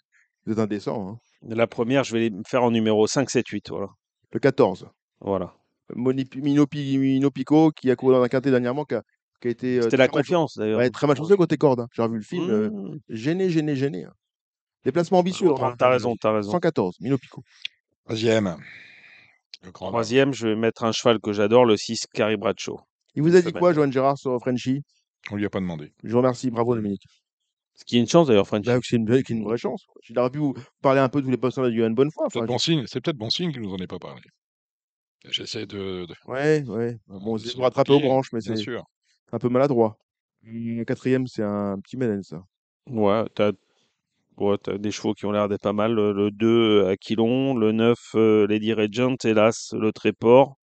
C'est indécent. Hein. La première, je vais faire en numéro 5, 7, 8. Voilà. Le 14. Voilà. Minopico, qui a couru dans un quintet dernièrement, qui a, été. Euh, C'était la confiance, d'ailleurs. Ouais, très malchanceux côté corde. Hein. J'ai revu le film. Euh, mmh. gêné, gêné, gêné. Déplacement ambitieux. T'as raison, t'as raison. 114, Minopico. Troisième. Troisième, je vais mettre un cheval que j'adore, le 6 Caribracho. Il vous a dit quoi, Johan Gérard, sur Frenchy On lui a pas demandé. Je vous remercie, bravo Dominique. Ce qui est une chance d'ailleurs, Frenchy. Bah, c'est une, une, vraie chance. Il aurait pu vous parler un peu de tous les postes de bonne fois. C'est peut-être bon signe, peut bon signe qu'il nous en ait pas parlé. J'essaie de, Ouais, ouais. Bon, c'est pour rattraper aux branches, mais c'est un peu maladroit. Le quatrième, c'est un petit ménage, ça. Ouais, t'as tu as des chevaux qui ont l'air d'être pas mal. Le, 2 2, euh, Aquilon. Le 9, euh, Lady Regent. Hélas, le Tréport.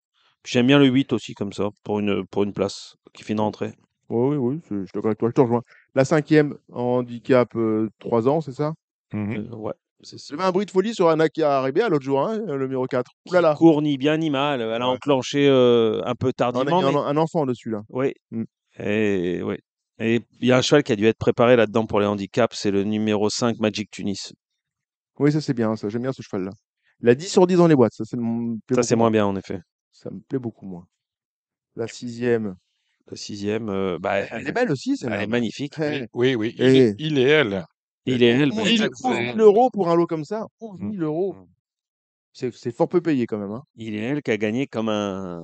j'aime bien le 8 aussi, comme ça, pour une, pour une place qui fait une rentrée. Oui, oui, oui, je te, rejoins. La cinquième, en handicap 3 euh, ans, c'est ça mmh c'est -hmm. euh, un bruit de folie sur a à l'autre jour, hein, le numéro 4. là. Court ni bien ni mal. Elle a enclenché un peu tardivement. Ah, on a, un, un, enfant dessus, là. Oui. Mmh. Et oui, et il y a un cheval qui a dû être préparé là-dedans pour les handicaps, c'est le numéro 5 Magic Tunis. Oui, ça c'est bien, ça j'aime bien ce cheval-là. La 10 sur 10 dans les boîtes, ça c'est c'est moins bien en effet. Ça me plaît beaucoup moins. La sixième. La sixième, euh, bah, elle, est belle aussi, celle-là. Elle est magnifique. Eh. Oui, oui, il, et... Eh. il est elle. Il est elle. 11 000 euros pour un lot comme ça, 11 000 mm. euros. Mm. C'est fort peu payé quand même. Hein. Il est elle qui a gagné comme un,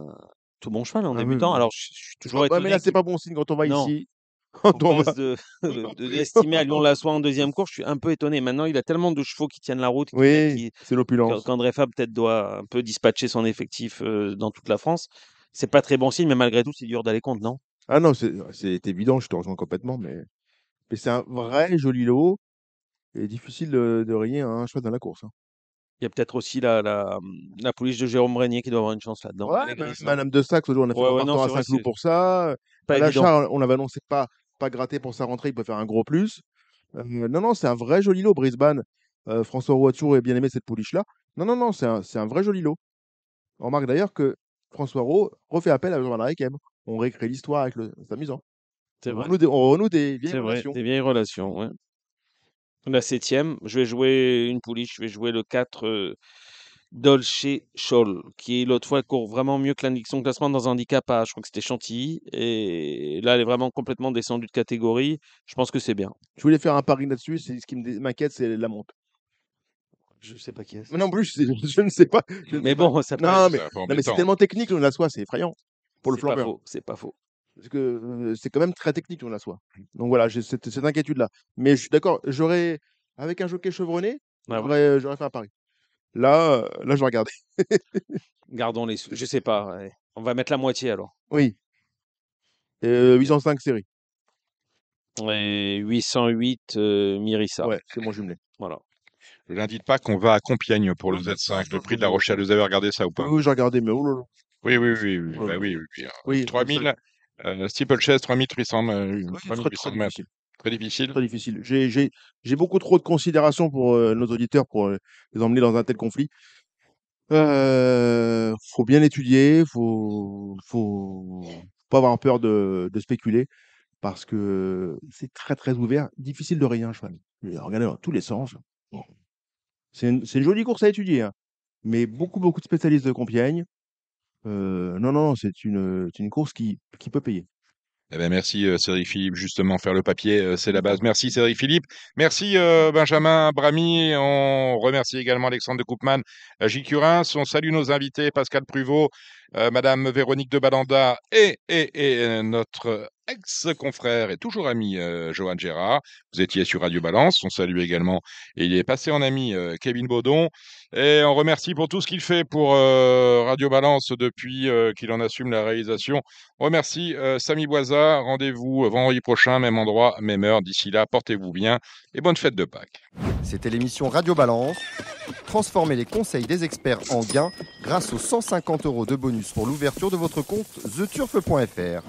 tout bon cheval en ah débutant. Alors, je, suis toujours ah bah, mais là, c'est pas bon signe quand on va ici. de, l'estimer à Lyon la en deuxième course, je suis un peu étonné. Maintenant, il a tellement de chevaux qui tiennent la route. Oui, c'est l'opulence. quand Fab peut-être doit un peu dispatcher son effectif euh, dans toute la France. C'est pas très bon signe, mais malgré tout, c'est dur d'aller contre, non Ah non, c'est évident, je te rejoins complètement, mais, mais c'est un vrai joli lot. Et difficile de, régner un choix dans la course. Hein. Il y a peut-être aussi la, la, police de Jérôme Régnier qui doit avoir une chance là-dedans. Madame de Saxe, on a fait un pour ça. on avait annoncé pas pas gratté pour sa rentrée, il peut faire un gros plus. Euh, non, non, c'est un vrai joli lot, Brisbane. Euh, François François a est bien aimé cette pouliche-là. Non, non, non, c'est un, vrai joli lot. On remarque d'ailleurs que François Roux refait appel à Jean Kem. On récrée l'histoire avec le. C'est amusant. C'est vrai. On renoue des, on des vieilles relations. Vrai, des vieilles relations, ouais. La septième, je vais jouer une pouliche, je vais jouer le 4. Dolce Scholl, qui l'autre fois court vraiment mieux que son classement dans un handicap à, je crois que c'était Chantilly. Et là, elle est vraiment complètement descendue de catégorie. Je pense que c'est bien. Je voulais faire un pari là-dessus. C'est ce qui m'inquiète, c'est la montre. Je ne sais pas qui est. Mais non plus, je, ne sais pas. mais bon, c'est tellement technique, la soie, c'est effrayant pour le flambeur. C'est pas faux. Parce que euh, c'est quand même très technique, la soie. Donc voilà, j'ai cette, inquiétude-là. Mais je suis d'accord, j'aurais, avec un jockey chevronné, ah euh, j'aurais fait un pari. Là, là, je vais regarder. Gardons les sous. Je sais pas. On va mettre la moitié alors. Oui. 805 série. Et 808 Mirissa. Ouais, c'est mon jumelé. Voilà. Je n'indique pas qu'on va à Compiègne pour le Z5. Le prix de la Rochelle, vous avez regardé ça ou pas Oui, j'ai regardé, mais oh là Oui, oui, oui. oui, bah oui, euh, oui, 3000, steeple 3800 3800 mètres difficile. Très difficile. J'ai beaucoup trop de considération pour euh, nos auditeurs pour euh, les emmener dans un tel conflit. Il euh, faut bien étudier, faut, faut, pas avoir peur de, spéculer parce que c'est très très ouvert, difficile de rien un cheval. Regardez dans tous les sens. C'est une, jolie course à étudier, hein. mais beaucoup beaucoup de spécialistes de Compiègne. non non, c'est une, course qui peut payer. Eh ben, merci euh, Cédric Philippe, justement, faire le papier, euh, c'est la base. Merci Cédric Philippe. Merci euh, Benjamin Brami. On remercie également Alexandre de Coupman, J. Curins. On salue nos invités, Pascal Pruvot, Madame Véronique de Balanda et, et, et notre ex-confrère et toujours ami euh, Johan Gérard. Vous étiez sur Radio Balance, on salue également, et il est passé en ami euh, Kevin Baudon. Et on remercie pour tout ce qu'il fait pour euh, Radio Balance depuis qu'il en assume la réalisation. On remercie Samy Boisa. Rendez-vous vendredi prochain, même endroit, même heure. D'ici là, portez-vous bien et bonne fête de Pâques. C'était l'émission Radio Balance. Transformez les conseils des experts en gains grâce aux 150 euros de bonus pour l'ouverture de votre compte theturf.fr.